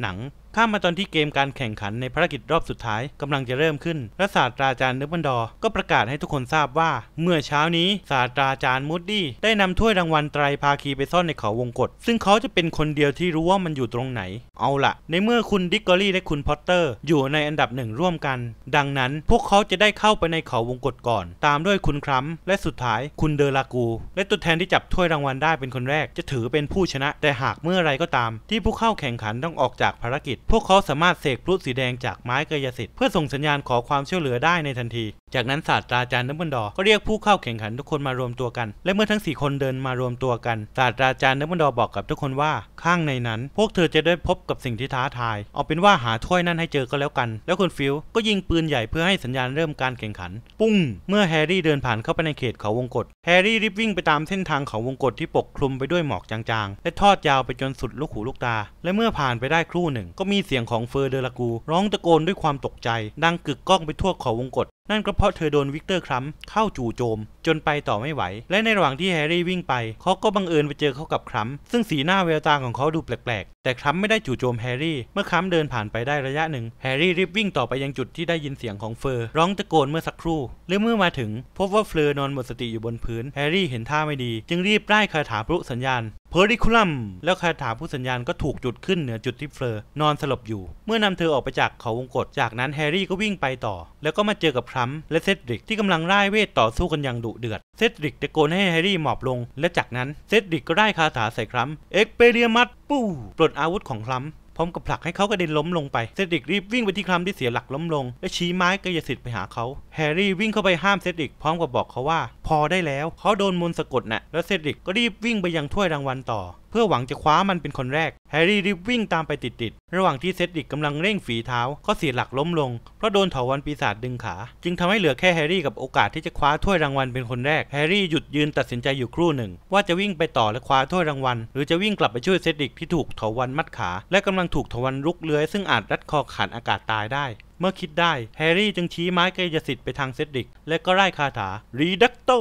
หนังข้ามมาตอนที่เกมการแข่งขันในภารกิจรอบสุดท้าย กำลังจะเริ่มขึ้นรัศาสตราจารย์เนบันดอก็ประกาศให้ทุกคนทราบว่า เมื่อเช้านี้ศาสตราจารย์มูดดี้ได้นำถ้วยรางวัลไตรภาคีไปซ่อนในเขาวงกตซึ่งเขาจะเป็นคนเดียวที่รู้ว่ามันอยู่ตรงไหน เอาละ ในเมื่อคุณดิกกอรี่และคุณพอตเตอร์ อยู่ในอันดับหนึ่งร่วมกัน ดังนั้นพวกเขาจะได้เข้าไปในเขาวงกตก่อน ตามด้วยคุณครัม และสุดท้ายคุณเดอลากูและตัวแทนที่จับถ้วยรางวัลได้เป็นคนแรก จะถือเป็นผู้ชนะแต่หากเมื่อไรก็ตาม ที่ผู้เข้าแข่งขันต้องออกจากภารกิจพวกเขาสามารถเสกพลุสีแดงจากไม้กายสิทธิ์เพื่อส่งสัญญาณขอความช่วยเหลือได้ในทันที จากนั้นศาสตราจารย์ดัมเบิลดอร์ก็เรียกผู้เข้าแข่งขันทุกคนมารวมตัวกัน และเมื่อทั้ง 4 คนเดินมารวมตัวกันศาสตราจารย์ดัมเบิลดอร์บอกกับทุกคนว่า ข้างในนั้น พวกเธอจะได้พบกับสิ่งที่ท้าทายเอาเป็นว่าหาถ้วยนั่นให้เจอก็แล้วกัน แล้วคุณฟิล ก็ยิงปืนใหญ่เพื่อให้สัญญาณเริ่มการแข่งขัน ปุ้งเมื่อแฮร์รี่เดินผ่านเข้าไปในเขตเขาวงกตแฮร์รี่รีบวิ่งไปตามเส้นทางเขาวงกตที่ปกคลุมไปด้วยหมอกจางๆและทอดยาวไปจนสุดลูกหูลูกตา และเมื่อผ่านไปได้ครู่หนึ่งก็มมีเสียงของเฟอร์เดลากูร้องตะโกนด้วยความตกใจดังกึกก้องไปทั่วขอวงกตนั่นก็เพราะเธอโดนวิกเตอร์ครัมเข้าจู่โจม จนไปต่อไม่ไหว และในระหว่างที่แฮร์รี่วิ่งไปเขาก็บังเอิญไปเจอเขากับครัมซึ่งสีหน้าแววตาของเขาดูแปลกๆ แต่ครัมไม่ได้จู่โจมแฮร์รี่เมื่อครัมเดินผ่านไปได้ระยะหนึ่งแฮร์รี่รีบวิ่งต่อไปยังจุดที่ได้ยินเสียงของเฟอร์ ร้องตะโกนเมื่อสักครู่และเมื่อมาถึงพบว่าเฟอร์นอนหมดสติอยู่บนพื้นแฮร์รี่เห็นท่าไม่ดีจึงรีบไล่คาถาปลุกสัญญาณเพอริคุลัมแล้วคาถาผู้สัญญาณก็ถูกจุดขึ้นเหนือจุดที่เฟอร์ นอนสลบอยู่ เมื่อนำเธอออกไปจากเขาวงกตจากนั้นแฮร์รี่ก็วิ่งไปต่อ แล้วก็มาเจอกับรัมและเซดริกที่กำลังร่ายเวทต่อสู้กันอย่างดุเดือด เซดริกตะโกนให้แฮร์รี่หมอบลง และจากนั้นเซดริกก็ได้คาถาใส่ครัม เอ็กเปเรียมัตปู้ปลดอาวุธของครัมพร้อมกับผลักให้เขากระเด็นล้มลงไป เซดริกรีบวิ่งไปที่ครัมที่เสียหลักล้มลง และชี้ไม้กายสิทธิ์ไปหาเขา แฮร์รี่วิ่งเข้าไปห้ามเซดริก พร้อมกับบอกเขาว่า พอได้แล้วเขาโดนมนต์สะกดนะ่ะแล้วเซดริกก็รีบวิ่งไปยังถ้วยรางวัลต่อพื่อหวังจะคว้ามันเป็นคนแรก แฮร์รี่รีบวิ่งตามไปติดๆ ระหว่างที่เซดริกกำลังเร่งฝีเท้าก็เสียหลักล้มลงเพราะโดนเถาวันปีศาจดึงขาจึงทำให้เหลือแค่แฮร์รี่กับโอกาสที่จะคว้าถ้วยรางวัลเป็นคนแรกแฮร์รี่หยุดยืนตัดสินใจอยู่ครู่หนึ่ง ว่าจะวิ่งไปต่อและคว้าถ้วยรางวัลหรือจะวิ่งกลับไปช่วยเซดริกที่ถูกเถาวันมัดขา และกำลังถูกเถาวันลุกเลื้อย ซึ่งอาจรัดคอขาดอากาศตายได้มื่อคิดได้แฮร์รี่จึงชี้ไม้กายสิทธิ์ไปทางเซดริกและก็ไล่คาถารีดักโต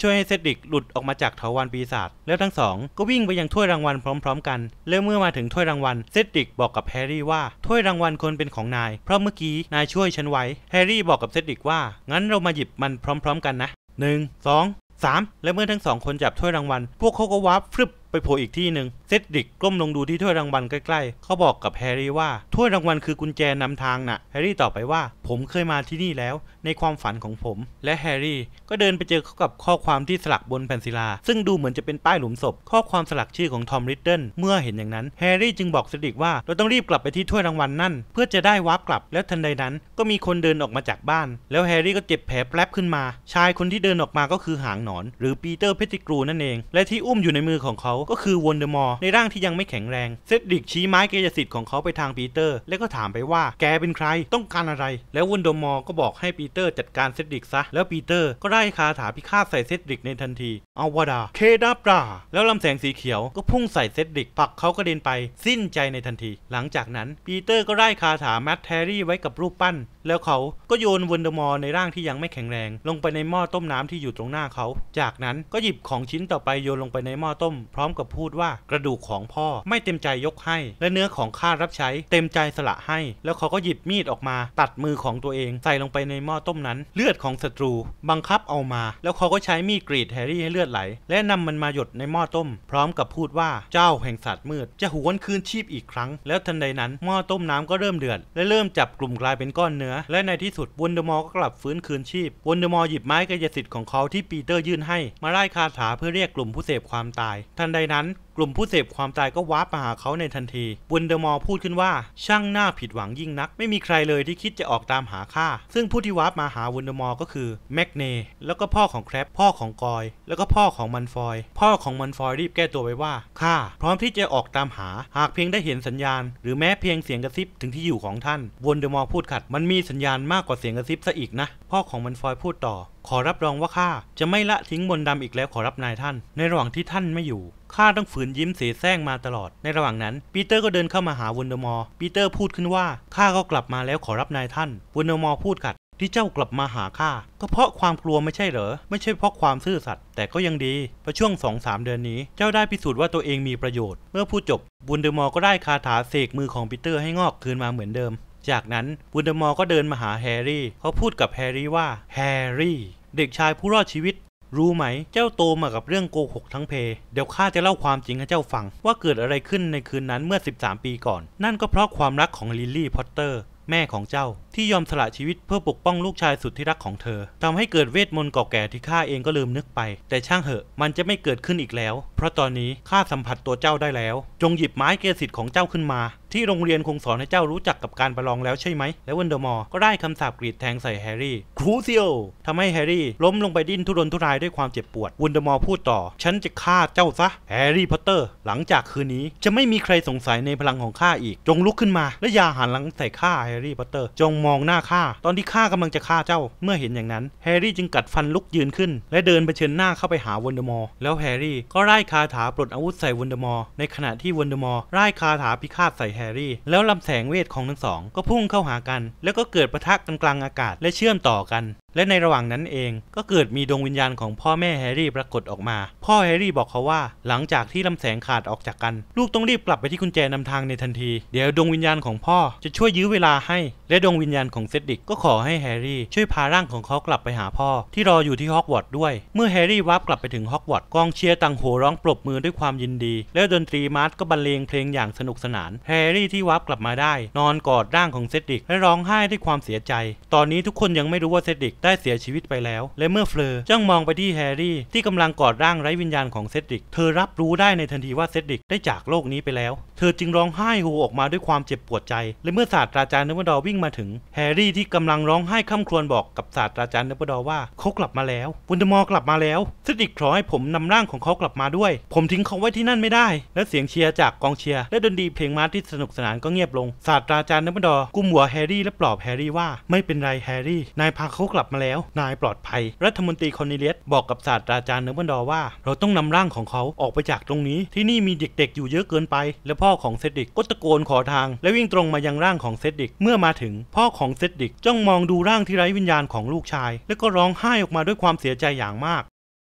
ช่วยให้เซดริกหลุดออกมาจากเถาวันปีศาจแล้วทั้งสองก็วิ่งไปยังถ้วยรางวัลพร้อม ๆ กันแล้วเมื่อมาถึงถ้วยรางวัลเซดริกบอกกับแฮร์รี่ว่าถ้วยรางวัลควรเป็นของนายเพราะเมื่อกี้นายช่วยฉันไว้แฮร์รี่บอกกับเซดริกว่างั้นเรามาหยิบมันพร้อม ๆกันนะหนึ่งงสอสามและเมื่อทั้งสองคนจับถ้วยรางวัลพวกเขาก็วับฟึบไปโผล่อีกที่หนึ่งเซดริกก้มลงดูที่ถ้วยรางวัลใกล้ๆ เขาบอกกับแฮร์รี่ว่า ถ้วยรางวัลคือกุญแจนำทางนะ่ะแฮร์รี่ตอบไปว่า ผมเคยมาที่นี่แล้วในความฝันของผม และ แฮร์รี่ก็เดินไปเจอเขากับข้อความที่สลักบนแผ่นศิลา ซึ่งดูเหมือนจะเป็นป้ายหลุมศพ ข้อความสลักชื่อของทอมริดเดิลเมื่อเห็นอย่างนั้น แฮร์รี่จึงบอกเซดริกว่า เราต้องรีบกลับไปที่ถ้วยรางวัลนนั่นเพื่อจะได้วาร์ปกลับ แล้วทันใดนั้นก็มีคนเดินออกมาจากบ้าน แล้วแฮร์รี่ก็เจ็บแผลแผลบขึ้นมาชายคนที่เดินออกมาก็คือหางหนอน หรือปีเตอร์เพติกรูนั่นเองและที่อุ้มอยู่ในมือของเขาก็คือวอนเดอมอร์ในร่างที่ยังไม่แข็งแรงเซดริกชี้ไม้เกยสิทธิ์ของเขาไปทางปีเตอร์ แล้วก็ถามไปว่าแกเป็นใครต้องการอะไร แล้ววอนเดอมอร์ก็บอกให้ปีเตอร์จัดการเซดริก ซะ แล้วปีเตอร์ ก็ได้คาถาพิฆาตใส่เซดริก ในทันทีเอาวดาเคดาปราแล้วลำแสงสีเขียวก็พุ่งใส่เซดริกปักเขากระเด็นไปสิ้นใจในทันที หลังจากนั้นปีเตอร์ก็ได้คาถาแมทแทรี่ไว้กับรูปปั้น แล้วเขาก็โยนวันเดอมอร์ในร่างที่ยังไม่แข็งแรงลงไปในหม้อต้มน้ำที่อยู่ตรงหน้าเขา จากนั้นก็หยิบของชิ้นต่อไปโยนลงไปในหม้อต้ม พร้อมกับพูดว่ากระดูกของพ่อไม่เต็มใจยกให้ และเนื้อของข้ารับใช้เต็มใจสละให้ แล้วเขาก็หยิบมีดออกมาตัดมือของตัวเองใส่ลงไปในหม้อต้ม นั้น เลือดของศัตรู บังคับเอามา แล้วเขาก็ใช้มีดกรีดแฮร์รี่ให้เลือดไหล และนำมันมาหยดในหม้อต้ม พร้อมกับพูดว่าเจ้าแห่งสัตว์มืด จะหวนคืน ชีพอีกครั้ง แล้วทันใดนั้นหม้อต้มน้ำก็เริ่มเดือดและเริ่มจับกลุ่มกลายเป็นก้อนเนื้อ และในที่สุดวอนเดอมอร์ก็กลับฟื้นคืนชีพวอนเดอมอร์หยิบไม้กายสิทธิ์ของเขาที่ปีเตอร์ยื่นให้มาไล่คาถาเพื่อเรียกกลุ่มผู้เสพความตาย ทันใดนั้นกลุ่มผู้เสพความตายก็ว้าปมาหาเขาในทันที วุนเดมอร์พูดขึ้นว่า ช่างหน้าผิดหวังยิ่งนัก ไม่มีใครเลยที่คิดจะออกตามหาข้า ซึ่งผู้ที่ว้าปมาหาวุนเดมอร์ก็คือแมกเนแล้วก็พ่อของแครปพ่อของกอย แล้วก็พ่อของมันฟอย พ่อของมันฟอยรีบแก้ตัวไปว่าข้าพร้อมที่จะออกตามหาหากเพียงได้เห็นสัญญาณหรือแม้เพียงเสียงกระซิบถึงที่อยู่ของท่าน วุนเดมอร์พูดขัด มันมีสัญญาณมากกว่าเสียงกระซิบซะอีกนะ พ่อของมันฟอยพูดต่อ ขอรับรองว่าข้าจะไม่ละทิ้งมนดำอีกแล้วขอรับนายท่าน ในระหว่างที่ท่านไม่อยู่ข้าต้องฝืนยิ้มเสียแซงมาตลอด ในระหว่างนั้น ปีเตอร์ก็เดินเข้ามาหาวันเดอมอร์ ปีเตอร์พูดขึ้นว่าข้าก็กลับมาแล้วขอรับนายท่านวันเดอมอร์พูดขัดที่เจ้ากลับมาหาข้าก็เพราะความกลัวไม่ใช่เหรอ ไม่ใช่เพราะความซื่อสัตย์แต่ก็ยังดีเพราะช่วงสองสามเดือนนี้ เจ้าได้พิสูจน์ว่าตัวเองมีประโยชน์ เมื่อพูดจบบุนเดอมอร์ก็ได้คาถาเสกมือของปีเตอร์ให้งอกคืนมาเหมือนเดิม จากนั้นบุนเดอมอร์ก็เดินมาหาแฮร์รี่เขาพูดกับแฮร์รี่ว่าแฮร์รี่ เด็กชายผู้รอดชีวิตรู้ไหมเจ้าโตมากับเรื่องโกหกทั้งเพ เดี๋ยวข้าจะเล่าความจริงให้เจ้าฟัง ว่าเกิดอะไรขึ้นในคืนนั้นเมื่อ 13 ปีก่อน นั่นก็เพราะความรักของลิลลี่พอตเตอร์ แม่ของเจ้าที่ยอมสละชีวิตเพื่อปกป้องลูกชายสุดที่รักของเธอทำให้เกิดเวทมนต์เก่าแก่ที่ข้าเองก็ลืมนึกไป แต่ช่างเหอะ มันจะไม่เกิดขึ้นอีกแล้ว เพราะตอนนี้ข้าสัมผัสตัวเจ้าได้แล้ว จงหยิบไม้เกศิตของเจ้าขึ้นมาที่โรงเรียนคงสอนให้เจ้ารู้จักกับการประลองแล้วใช่ไหม และวันเดอร์มอร์ก็ได้คำสาปกรีดแทงใส่แฮร์รี่ ครูซิโอทำให้แฮร์รี่ ล้มลงไปดิ้นทุรนทุรายด้วยความเจ็บปวดวันเดอร์มอร์พูดต่อ ฉันจะฆ่าเจ้าซะ แฮร์รี่พอตเตอร์ หลังจากคืนนี้จะไม่มีใครสงสัยในพลังของข้าอีก จงลุกขึ้นมา และอย่าหันหลังใส่ข้าแฮร์รี่พอตเตอร์ จงมองหน้าข้า ตอนที่ข้ากำลังจะฆ่าเจ้า เมื่อเห็นอย่างนั้น แฮร์รี่จึงกัดฟันลุกยืนขึ้น และเดินไปเชิญหน้าเข้าไปหาวันเดอร์มอร์แล้วแฮร์รี่ ก็ไล่คาถาปลดอาวุธใส่วันเดอร์มอร์ในขณะที่วันเดอร์มอร์ไล่คาถาพิฆาตใส่ร์รี่แล้วลำแสงเวทของทั้งสองก็พุ่งเข้าหากัน แล้วก็เกิดประทะกันกลางอากาศและเชื่อมต่อกันและในระหว่างนั้นเอง ก็เกิดมีดวงวิญญาณของพ่อแม่แฮร์รี่ปรากฏออกมา พ่อแฮร์รี่บอกเขาว่า หลังจากที่ลำแสงขาดออกจากกันลูกต้องรีบกลับไปที่กุญแจนำทางในทันที เดี๋ยวดวงวิญญาณของพ่อ จะช่วยยื้อเวลาให้ และดวงวิญญาณของเซดดิก ก็ขอให้แฮร์รี่ ช่วยพาร่างของเขากลับไปหาพ่อ ที่รออยู่ที่ฮอกวอตส์ด้วย เมื่อแฮร์รี่วับกลับไปถึงฮอกวอตส์กองเชียร์ต่างโห่ร้องปรบมือด้วยความยินดี และดนตรีมาร์ชก็บรรเลงเพลงอย่างสนุกสนาน แฮร์รี่ที่วับกลับมาได้ นอนกอดร่างของเซดดิกและร้องไห้ด้วยความเสียใจ ตอนนี้ ทุกคนยังไม่รู้ว่าเซดดิกได้เสียชีวิตไปแล้ว และเมื่อเฟลอจ้องมองไปที่แฮร์รี่ ที่กำลังกอดร่างไร้วิญญาณของเซดริก เธอรับรู้ได้ในทันทีว่าเซดริกได้จากโลกนี้ไปแล้ว เธอจึงร้องไห้โฮออกมาด้วยความเจ็บปวดใจและเมื่อศาสตราจารย์นบดอวิ่งมาถึงแฮร์รี่ที่กำลังร้องไห้ค่ํำครวญบอก กับศาสตราจารย์นบดอว่าเขากลับมาแล้ววุนเดมอร์กลับมาแล้วเซดริกขอให้ผมนำร่างของเขากลับมาด้วย ผมทิ้งเขาไว้ที่นั่นไม่ได้ และเสียงเชียร์จากกองเชียร์และดนตรีเพลงมาร์ที่สนุกสนานก็เงียบลงศาสตราจารย์นบดอกุมหัวแฮร์รี่และปลอบแฮร์รี่ว่าไม่เป็นไรแฮร์รี่นายพาเขากลับมาแล้วนายปลอดภัยรัฐมนตรีคอนเนเลียสบอกกับศาสตราจารย์เนบันดอว่า เราต้องนำร่างของเขาออกไปจากตรงนี้ที่นี่มีเด็กๆ อยู่เยอะเกินไปและพ่อของเซดดิกก็ตะโกนขอทาง และวิ่งตรงมายังร่างของเซดดิกเมื่อมาถึงพ่อของเซดดิกจ้องมองดูร่างที่ไร้วิญญาณของลูกชาย และก็ร้องไห้ออกมาด้วยความเสียใจอย่างมาก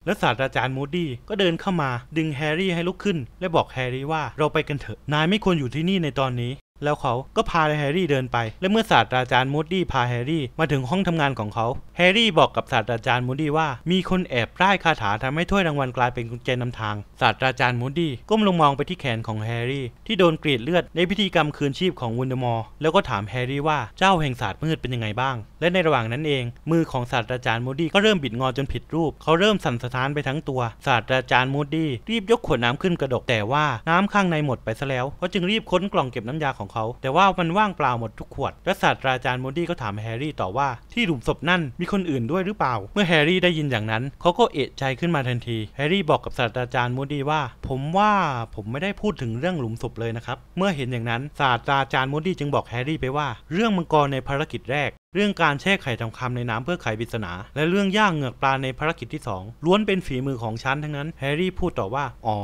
และศาสตราจารย์มูดี้ก็เดินเข้ามา ดึงแฮร์รี่ให้ลุกขึ้น และบอกแฮร์รี่ว่าเราไปกันเถอะ นายไม่ควรอยู่ที่นี่ในตอนนี้แล้วเขาก็พาแฮร์รี่เดินไป และเมื่อศาสตราจารย์มูดดี้พาแฮร์รี่ มาถึงห้องทำงานของเขาแฮร์รี่บอกกับศาสตราจารย์มูดดี้ว่ามีคนแอบร่ายคาถาทำให้ถ้วยรางวัลกลายเป็นกุญแจนำทางศาสตราจารย์มูดดี้ก้มลงมองไปที่แขนของแฮร์รี่ที่โดนกรีดเลือดในพิธีกรรมคืนชีพของวุนเดมอร์แล้วก็ถามแฮร์รี่ว่าเจ้าแห่งศาสตร์มืดเป็นยังไงบ้าง และในระหว่างนั้นเองมือของศาสตราจารย์มูดดี้ก็เริ่มบิดงอจนผิดรูป เขาเริ่มสั่นสะท้านไปทั้งตัวศาสตราจารย์มูดดี้รีบยกขวดน้ำขึ้นกระดกแต่ว่าน้ำข้างในหมดไปซะแล้วเขาจึงรีบค้นกล่องเก็บน้ำยาของขาแต่ว่ามันว่างเปล่าหมดทุกขวด และศาสตราจารย์โมดี้ก็ถามแฮร์รี่ต่อว่าที่หลุมศพนั่นมีคนอื่นด้วยหรือเปล่า เมื่อแฮร์รี่ได้ยินอย่างนั้น เขาก็เอะใจขึ้นมาทันที แฮร์รี่บอกกับศาสตราจารย์โมดี้ว่า ผมว่าผมไม่ได้พูดถึงเรื่องหลุมศพเลยนะครับ เมื่อเห็นอย่างนั้น ศาสตราจารย์โมดี้จึงบอกแฮร์รี่ไปว่า เรื่องมังกรในภารกิจแรกเรื่องการแช่ไข่ทองคำในน้ำเพื่อไขปริศนา และเรื่องย่างเหงือกปลาในภารกิจที่ 2ล้วนเป็นฝีมือของฉันทั้งนั้นแฮร์รี่พูดต่อว่า อ๋อ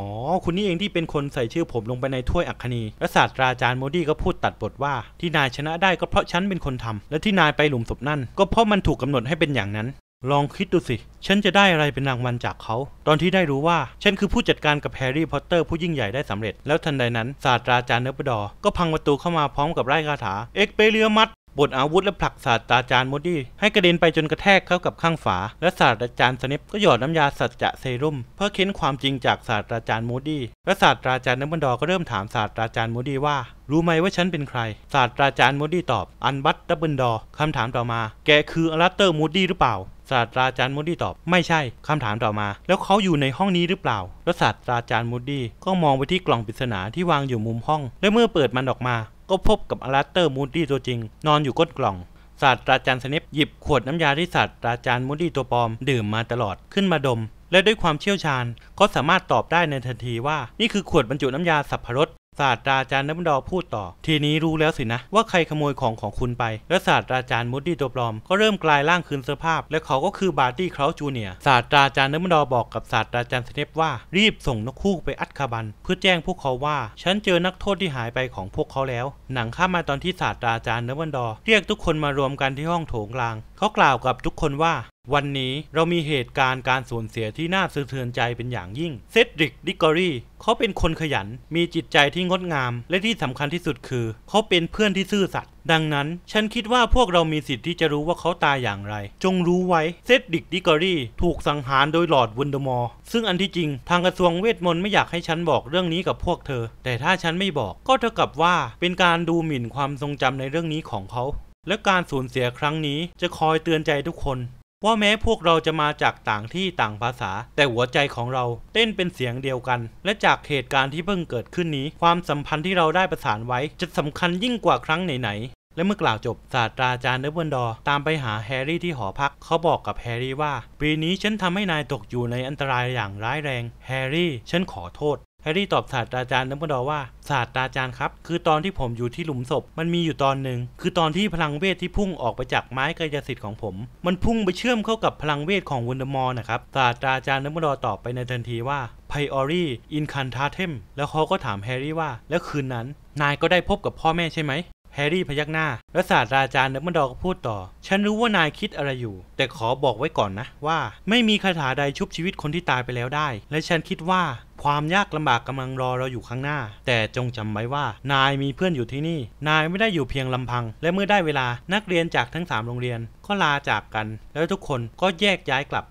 คุณนี่เองที่เป็นคนใส่ชื่อผมลงไปในถ้วยอัคนีและศาสตราจารย์โมดี้ก็พูดตัดบทว่า ที่นายชนะได้ก็เพราะฉันเป็นคนทำและที่นายไปหลุมศพนั่น ก็เพราะมันถูกกาหนดให้เป็นอย่างนั้น ลองคิดดูสิ ฉันจะได้อะไรเป็นรางวัลจากเขา ตอนที่ได้รู้ว่าฉันคือผู้จัดการกับแฮร์รี่พอตเตอร์ผู้ยิ่งใหญ่ได้สำเร็จแล้วทันใดนั้นศาสตราจารย์เนปดอก็พังประตูเข้ามาพร้อมกับไร้คาถาเอ็กเปเรียมัดบทอาวุธและผลัก ศาสตราจารย์มดดี้ให้กระเด็นไปจนกระแทกเข้ากับข้างฝาและศาสตราจารย์สเนปก็หยอดน้ำยาสัจจะเซรุ่มเพื่อเค้นความจริงจากศาสตราจารย์มดดี้และศาสตราจารย์นัมบันดอก็เริ่มถามศาสตราจารย์มดดี้ว่า รู้ไหมว่าฉันเป็นใคร ศาสตราจารย์มดดี้ตอบ อันบัตดับบันดอคำถามต่อมา แกคืออลัตเตอร์มดดี้หรือเปล่าศาสตราจารย์มูดี้ตอบ ไม่ใช่คำถามต่อมา แล้วเขาอยู่ในห้องนี้หรือเปล่าแล้วศาสตราจารย์มูดี้ก็มองไปที่กล่องปริศนาที่วางอยู่มุมห้อง และเมื่อเปิดมันออกมาก็พบกับอลาสเตอร์มูดดี้ตัวจริง นอนอยู่ก้นกล่องศาสตราจารย์สเนปหยิบขวดน้ำยาที่ศาสตราจารย์มูดดี้ตัวปลอมดื่มมาตลอดขึ้นมาดม และด้วยความเชี่ยวชาญ ก็สามารถตอบได้ในทันทีว่านี่คือขวดบรรจุน้ำยาสับพรสศาสตราจารย์นัมดอพูดต่อ ทีนี้รู้แล้วสินะ ว่าใครขโมยของของคุณไป และศาสตราจารย์มุดดี้ตัวปลอมก็เริ่มกลายร่างคืนสภาพ และเขาก็คือบาร์ตี้เคราจูเนียศาสตราจารย์นัมดอบอกกับศาสตราจารย์สเนปว่า รีบส่งนกคู่ไปอัดคาบันเพื่อแจ้งพวกเขาว่า ฉันเจอนักโทษที่หายไปของพวกเขาแล้ว หนังข้ามาตอนที่ศาสตราจารย์นัมดอเรียกทุกคนมารวมกันที่ห้องโถงกลางเขากล่าวกับทุกคนว่า วันนี้เรามีเหตุการณ์การสูญเสียที่น่าสะเทือนใจเป็นอย่างยิ่งเซดริกดิกอรีเขาเป็นคนขยันมีจิตใจที่งดงาม และที่สำคัญที่สุดคือ เขาเป็นเพื่อนที่ซื่อสัตย์ดังนั้นฉันคิดว่าพวกเรามีสิทธิ์ที่จะรู้ว่าเขาตายอย่างไร จงรู้ไว้เซดดิกดิกอรีถูกสังหารโดยหลอดวุนเดมอร์ซึ่งอันที่จริง ทางกระทรวงเวทมนต์ไม่อยากให้ฉันบอกเรื่องนี้กับพวกเธอ แต่ถ้าฉันไม่บอกก็เท่ากับว่าเป็นการดูหมิ่นความทรงจำในเรื่องนี้ของเขาและการสูญเสียครั้งนี้จะคอยเตือนใจทุกคน ว่าแม้พวกเราจะมาจากต่างที่ต่างภาษา แต่หัวใจของเราเต้นเป็นเสียงเดียวกัน และจากเหตุการณ์ที่เพิ่งเกิดขึ้นนี้ ความสัมพันธ์ที่เราได้ประสานไว้ จะสำคัญยิ่งกว่าครั้งไหน ๆ และเมื่อกล่าวจบศาสตราจารย์เดวินดอร์ตามไปหาแฮร์รี่ที่หอพัก เขาบอกกับแฮร์รี่ว่า ปีนี้ฉันทำให้นายตกอยู่ในอันตรายอย่างร้ายแรง แฮร์รี่ฉันขอโทษแฮร์รี่ตอบศาสตราจารย์ดัมเบิลดอร์ว่า ศาสตราจารย์ครับ คือตอนที่ผมอยู่ที่หลุมศพ มันมีอยู่ตอนหนึ่งคือตอนที่พลังเวทที่พุ่งออกไปจากไม้กายสิทธิ์ของผม มันพุ่งไปเชื่อมเข้ากับพลังเวทของวุนเดมอร์นะครับศาสตราจารย์ดัมเบิลดอร์ตอบไปในทันทีว่าไพออรี่อินคันทาเทมแล้วเขาก็ถามแฮร์รี่ว่า แล้วคืนนั้น นายก็ได้พบกับพ่อแม่ใช่ไหมแฮร์รี่พยักหน้า และศาสตราจารย์เดมันดอก็พูดต่อ ฉันรู้ว่านายคิดอะไรอยู่ แต่ขอบอกไว้ก่อนนะว่าไม่มีคาถาใดชุบชีวิตคนที่ตายไปแล้วได้ และฉันคิดว่าความยากลำบากกำลังรอเราอยู่ข้างหน้า แต่จงจำไว้ว่า นายมีเพื่อนอยู่ที่นี่ นายไม่ได้อยู่เพียงลำพัง และเมื่อได้เวลานักเรียนจากทั้ง 3 โรงเรียนก็ลาจากกัน แล้วทุกคนก็แยกย้ายกลับ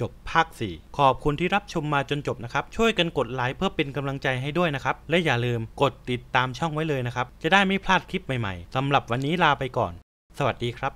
จบภาค4ขอบคุณที่รับชมมาจนจบนะครับ ช่วยกันกดไลค์เพื่อเป็นกำลังใจให้ด้วยนะครับ และอย่าลืมกดติดตามช่องไว้เลยนะครับ จะได้ไม่พลาดคลิปใหม่ๆสำหรับวันนี้ลาไปก่อน สวัสดีครับ